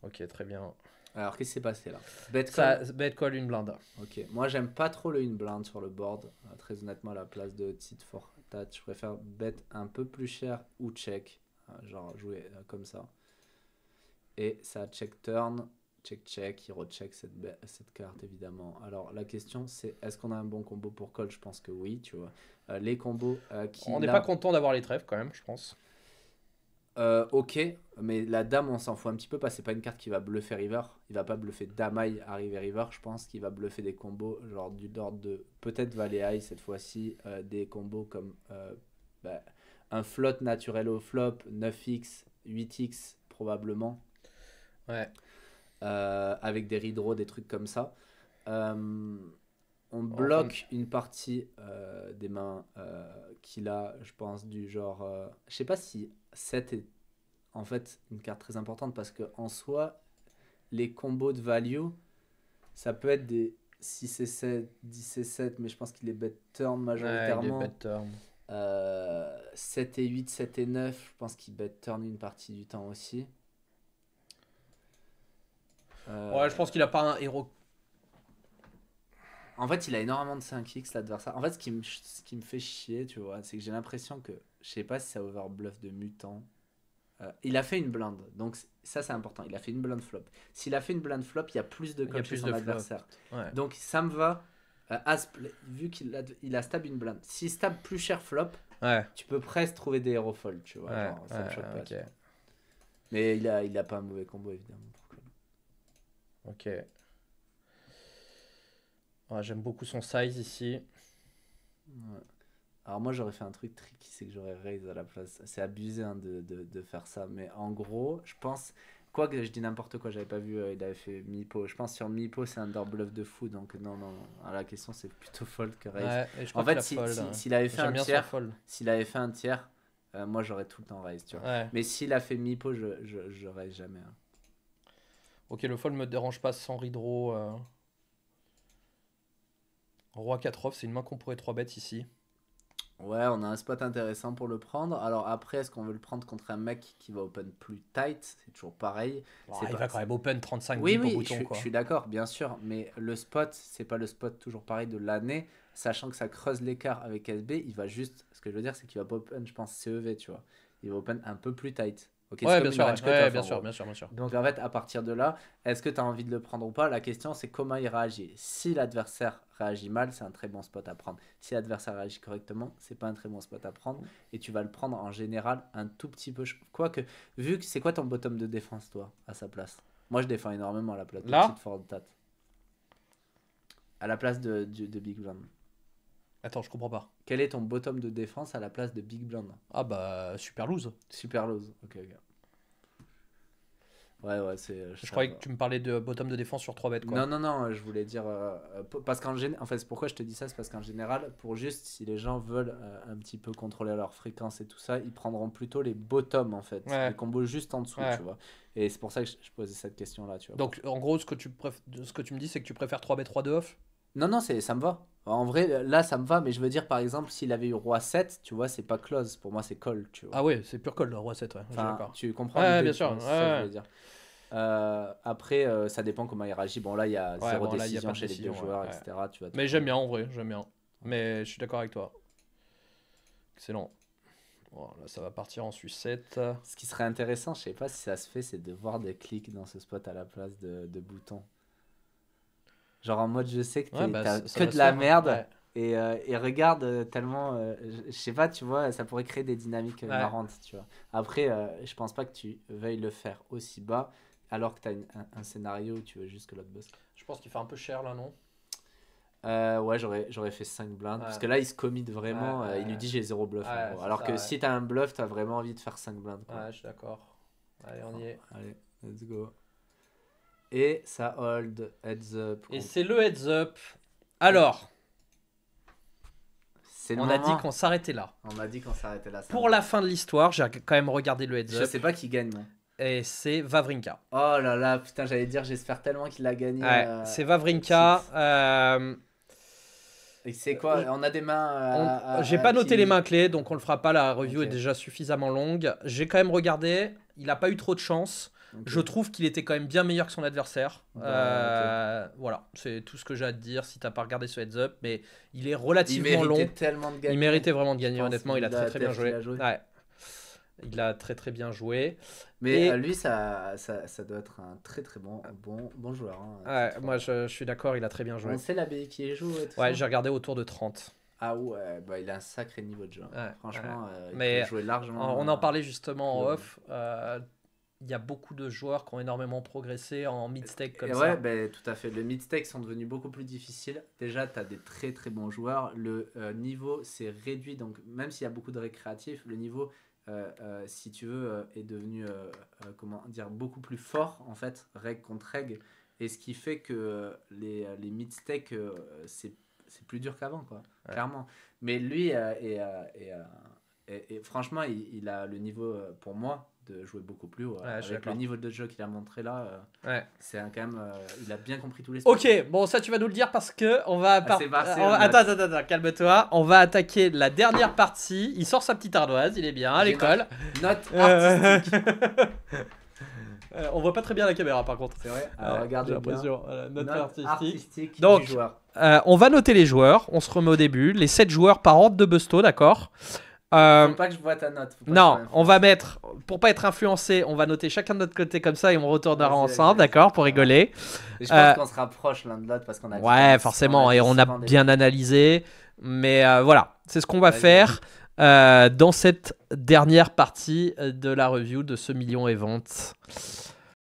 Ok, très bien. Alors, qu'est-ce qui s'est passé là Ça bet call une blinde. Ok, moi j'aime pas trop le une blinde sur le board. Euh, très honnêtement, à la place de tit for tat, je préfère bet un peu plus cher ou check. Euh, genre jouer euh, comme ça. Et ça check turn, check check, il recheck cette, cette carte évidemment. Alors la question c'est est-ce qu'on a un bon combo pour call Je pense que oui, tu vois. Euh, les combos euh, qui. On n'est pas content d'avoir les trèfles quand même, je pense. Euh, ok, mais la dame, on s'en fout un petit peu parce que c'est pas une carte qui va bluffer River. Il va pas bluffer Damaï, arriver River. Je pense qu'il va bluffer des combos, genre du dort de peut-être Valet cette fois-ci, des combos comme bah, un flotte naturel au flop, 9x, 8x probablement. Ouais. avec des redraws, des trucs comme ça. Euh, on bloque une partie euh, des mains euh, qu'il a, je pense, du genre. Euh, je sais pas si 7 est en fait une carte très importante parce que en soi, les combos de value, ça peut être des 6 et 7, 10 et 7, mais je pense qu'il est bet turn majoritairement. 7 et 8, 7 et 9, je pense qu'il bet turn une partie du temps aussi. Ouais, je pense qu'il a pas un héros en fait, il a énormément de 5x l'adversaire. En fait, ce qui, me, ce qui me fait chier, tu vois, c'est que j'ai l'impression que. Je sais pas si ça overbluff de mutant. Euh, il a fait une blinde, donc ça c'est important. Il a fait une blinde flop. S'il a fait une blinde flop, il y a plus de coach sur l'adversaire Donc ça me va. Euh, vu qu'il a, il a stab une blinde. S'il stab plus cher flop, tu peux presque trouver des héros folles, tu vois. Mais il a, il a pas un mauvais combo évidemment. ok j'aime beaucoup son size ici. Alors moi j'aurais fait un truc tricky, c'est que j'aurais raise à la place. C'est abusé hein, de, de, de, faire ça, mais en gros, je pense, quoi que je dis n'importe quoi, j'avais pas vu, euh, il avait fait Mipo. Je pense sur Mipo c'est un door bluff de fou, donc non, non, ah, la question c'est plutôt fold que raise. en fait, euh, s'il si, avait, fait un tiers, s'il avait fait un tiers, euh, moi j'aurais tout le temps raise, tu vois. Mais s'il a fait mi je, je, je raise jamais. Hein. Ok, le fold me dérange pas sans redraw. Roi 4 off, c'est une main qu'on pourrait 3 bêtes ici. Ouais, on a un spot intéressant pour le prendre. Alors après, est-ce qu'on veut le prendre contre un mec qui va open plus tight C'est toujours pareil. il va quand même open 35 oui, bouton. Oui, je suis d'accord, bien sûr. Mais le spot, c'est pas le spot toujours pareil de l'année. Sachant que ça creuse l'écart avec SB, il va juste. Ce que je veux dire, c'est qu'il va pas open, je pense, CEV, tu vois. Il va open un peu plus tight bien sûr, Donc en fait, à partir de là, est-ce que tu as envie de le prendre ou pas La question, c'est comment il réagit. Si l'adversaire réagit mal, c'est un très bon spot à prendre. Si l'adversaire réagit correctement, c'est pas un très bon spot à prendre. Et tu vas le prendre en général un tout petit peu. Quoique, vu que c'est quoi ton bottom de défense, toi, à sa place Moi, je défends énormément à la plateforme de Tat. À la place de, Big Blind. Attends, je comprends pas. Quel est ton bottom de défense à la place de Big Blind Ah bah, super loose Super loose, ok. Ouais, ouais, c'est. Euh, je, croyais que tu me parlais de bottom de défense sur 3 bêtes, quoi. Non, non, non, je voulais dire. Euh, euh, parce qu'en général. En fait, pourquoi je te dis ça C'est parce qu'en général, pour juste, si les gens veulent un petit peu contrôler leur fréquence et tout ça, ils prendront plutôt les bottom, en fait. Les combos juste en dessous, tu vois. Et c'est pour ça que je, posais cette question-là, tu vois. Donc, en gros, ce que tu, ce que tu me dis, c'est que tu préfères 3 b 3 de off Non, non, ça me va. En vrai, là, ça me va, mais je veux dire, par exemple, s'il avait eu roi 7, tu vois, c'est pas close. Pour moi, c'est call, tu vois. Ah ouais, c'est pur call, le roi 7, ouais. tu comprends Oui, bien sûr. Euh, après, euh, ça dépend comment il réagit. Bon, là, il y a zéro décision chez les deux joueurs, etc. Tu vois, mais j'aime bien, en vrai, j'aime bien. Mais je suis d'accord avec toi. Excellent. là, ça va partir en 7. Ce qui serait intéressant, je sais pas si ça se fait, c'est de voir des clics dans ce spot à la place de boutons. Genre en mode, je sais que bah, t'as que de la hein. merde. Et, euh, et, regarde euh, tellement, euh, je sais pas, tu vois, ça pourrait créer des dynamiques marrantes, tu vois. Après, je pense pas que tu veuilles le faire aussi bas, alors que t'as un, scénario où tu veux juste que l'autre boss Je pense qu'il fait un peu cher là, non ouais, j'aurais, j'aurais fait 5 blindes. Parce que là, il se commit vraiment. il lui dit j'ai zéro bluff. alors que si t'as un bluff, t'as vraiment envie de faire 5 blindes. Ouais, je suis d'accord. Allez, on y est. Allez, let's go. Et ça hold heads up. Et c'est le heads up. Alors. On a dit qu'on s'arrêtait là. On a dit qu'on s'arrêtait là. Pour la fin de l'histoire, j'ai quand même regardé le heads up. Je sais pas qui gagne. Et c'est Vavrinka. Oh là là, putain, j'allais dire, j'espère tellement qu'il a gagné. Euh, c'est Vavrinka. Euh, Et c'est quoi On a des mains. Euh, j'ai pas noté les mains clés, donc on le fera pas. La review est déjà suffisamment longue. J'ai quand même regardé. Il a pas eu trop de chance. Je euh, trouve qu'il était quand même bien meilleur que son adversaire. Bah, euh, voilà, c'est tout ce que j'ai à te dire si t'as pas regardé ce heads up, mais il est relativement long. Tellement de gagner. Il méritait vraiment de gagner, honnêtement, il a, très très bien joué. Il a très très bien joué. Mais euh, lui, ça, ça, doit être un très très bon, bon, joueur. Hein, moi, je, suis d'accord, il a très bien joué. C'est sait qui est qui joue. Ouais, j'ai regardé autour de 30. Ah ouais, bah, il a un sacré niveau de jeu. Hein. Franchement, il Mais joué largement. On en parlait justement en off il y a beaucoup de joueurs qui ont énormément progressé en mid-stake comme ça. Ouais, ben, tout à fait. Les mid stakes sont devenus beaucoup plus difficiles. Déjà, tu as des très très bons joueurs. Le euh, niveau s'est réduit. Donc, même s'il y a beaucoup de récréatifs, le niveau, euh, euh, si tu veux, est devenu comment dire, beaucoup plus fort, en fait, règle contre règle. Et ce qui fait que les, les mid-stakes, c'est, c'est plus dur qu'avant, quoi. Clairement. Mais lui, franchement, il, a le niveau, pour moi, de jouer beaucoup plus haut. avec le niveau de jeu qu'il a montré là, euh, ouais. c'est quand même. Euh, il a bien compris tous les. Ok, bon, ça tu vas nous le dire parce que on va. Ah, attends, calme-toi. On va attaquer la dernière partie. Il sort sa petite ardoise, il est bien à l'école. Note, euh, artistique. on voit pas très bien la caméra par contre. C'est vrai. Alors, regarde J'ai l'impression. note, artistique. Donc, on va noter les joueurs. On se remet au début. Les 7 joueurs par ordre de Busto, d'accord euh, que je vois note. non, on va mettre, pour pas être influencé, on va noter chacun de notre côté comme ça et on retournera ensemble, d'accord, pour rigoler. Et je pense euh, qu'on se rapproche l'un de l'autre parce qu'on a. Ouais, forcément, et on a bien analysé. Mais euh, voilà, c'est ce qu'on va faire euh, dans cette dernière partie de la review de ce million et vente.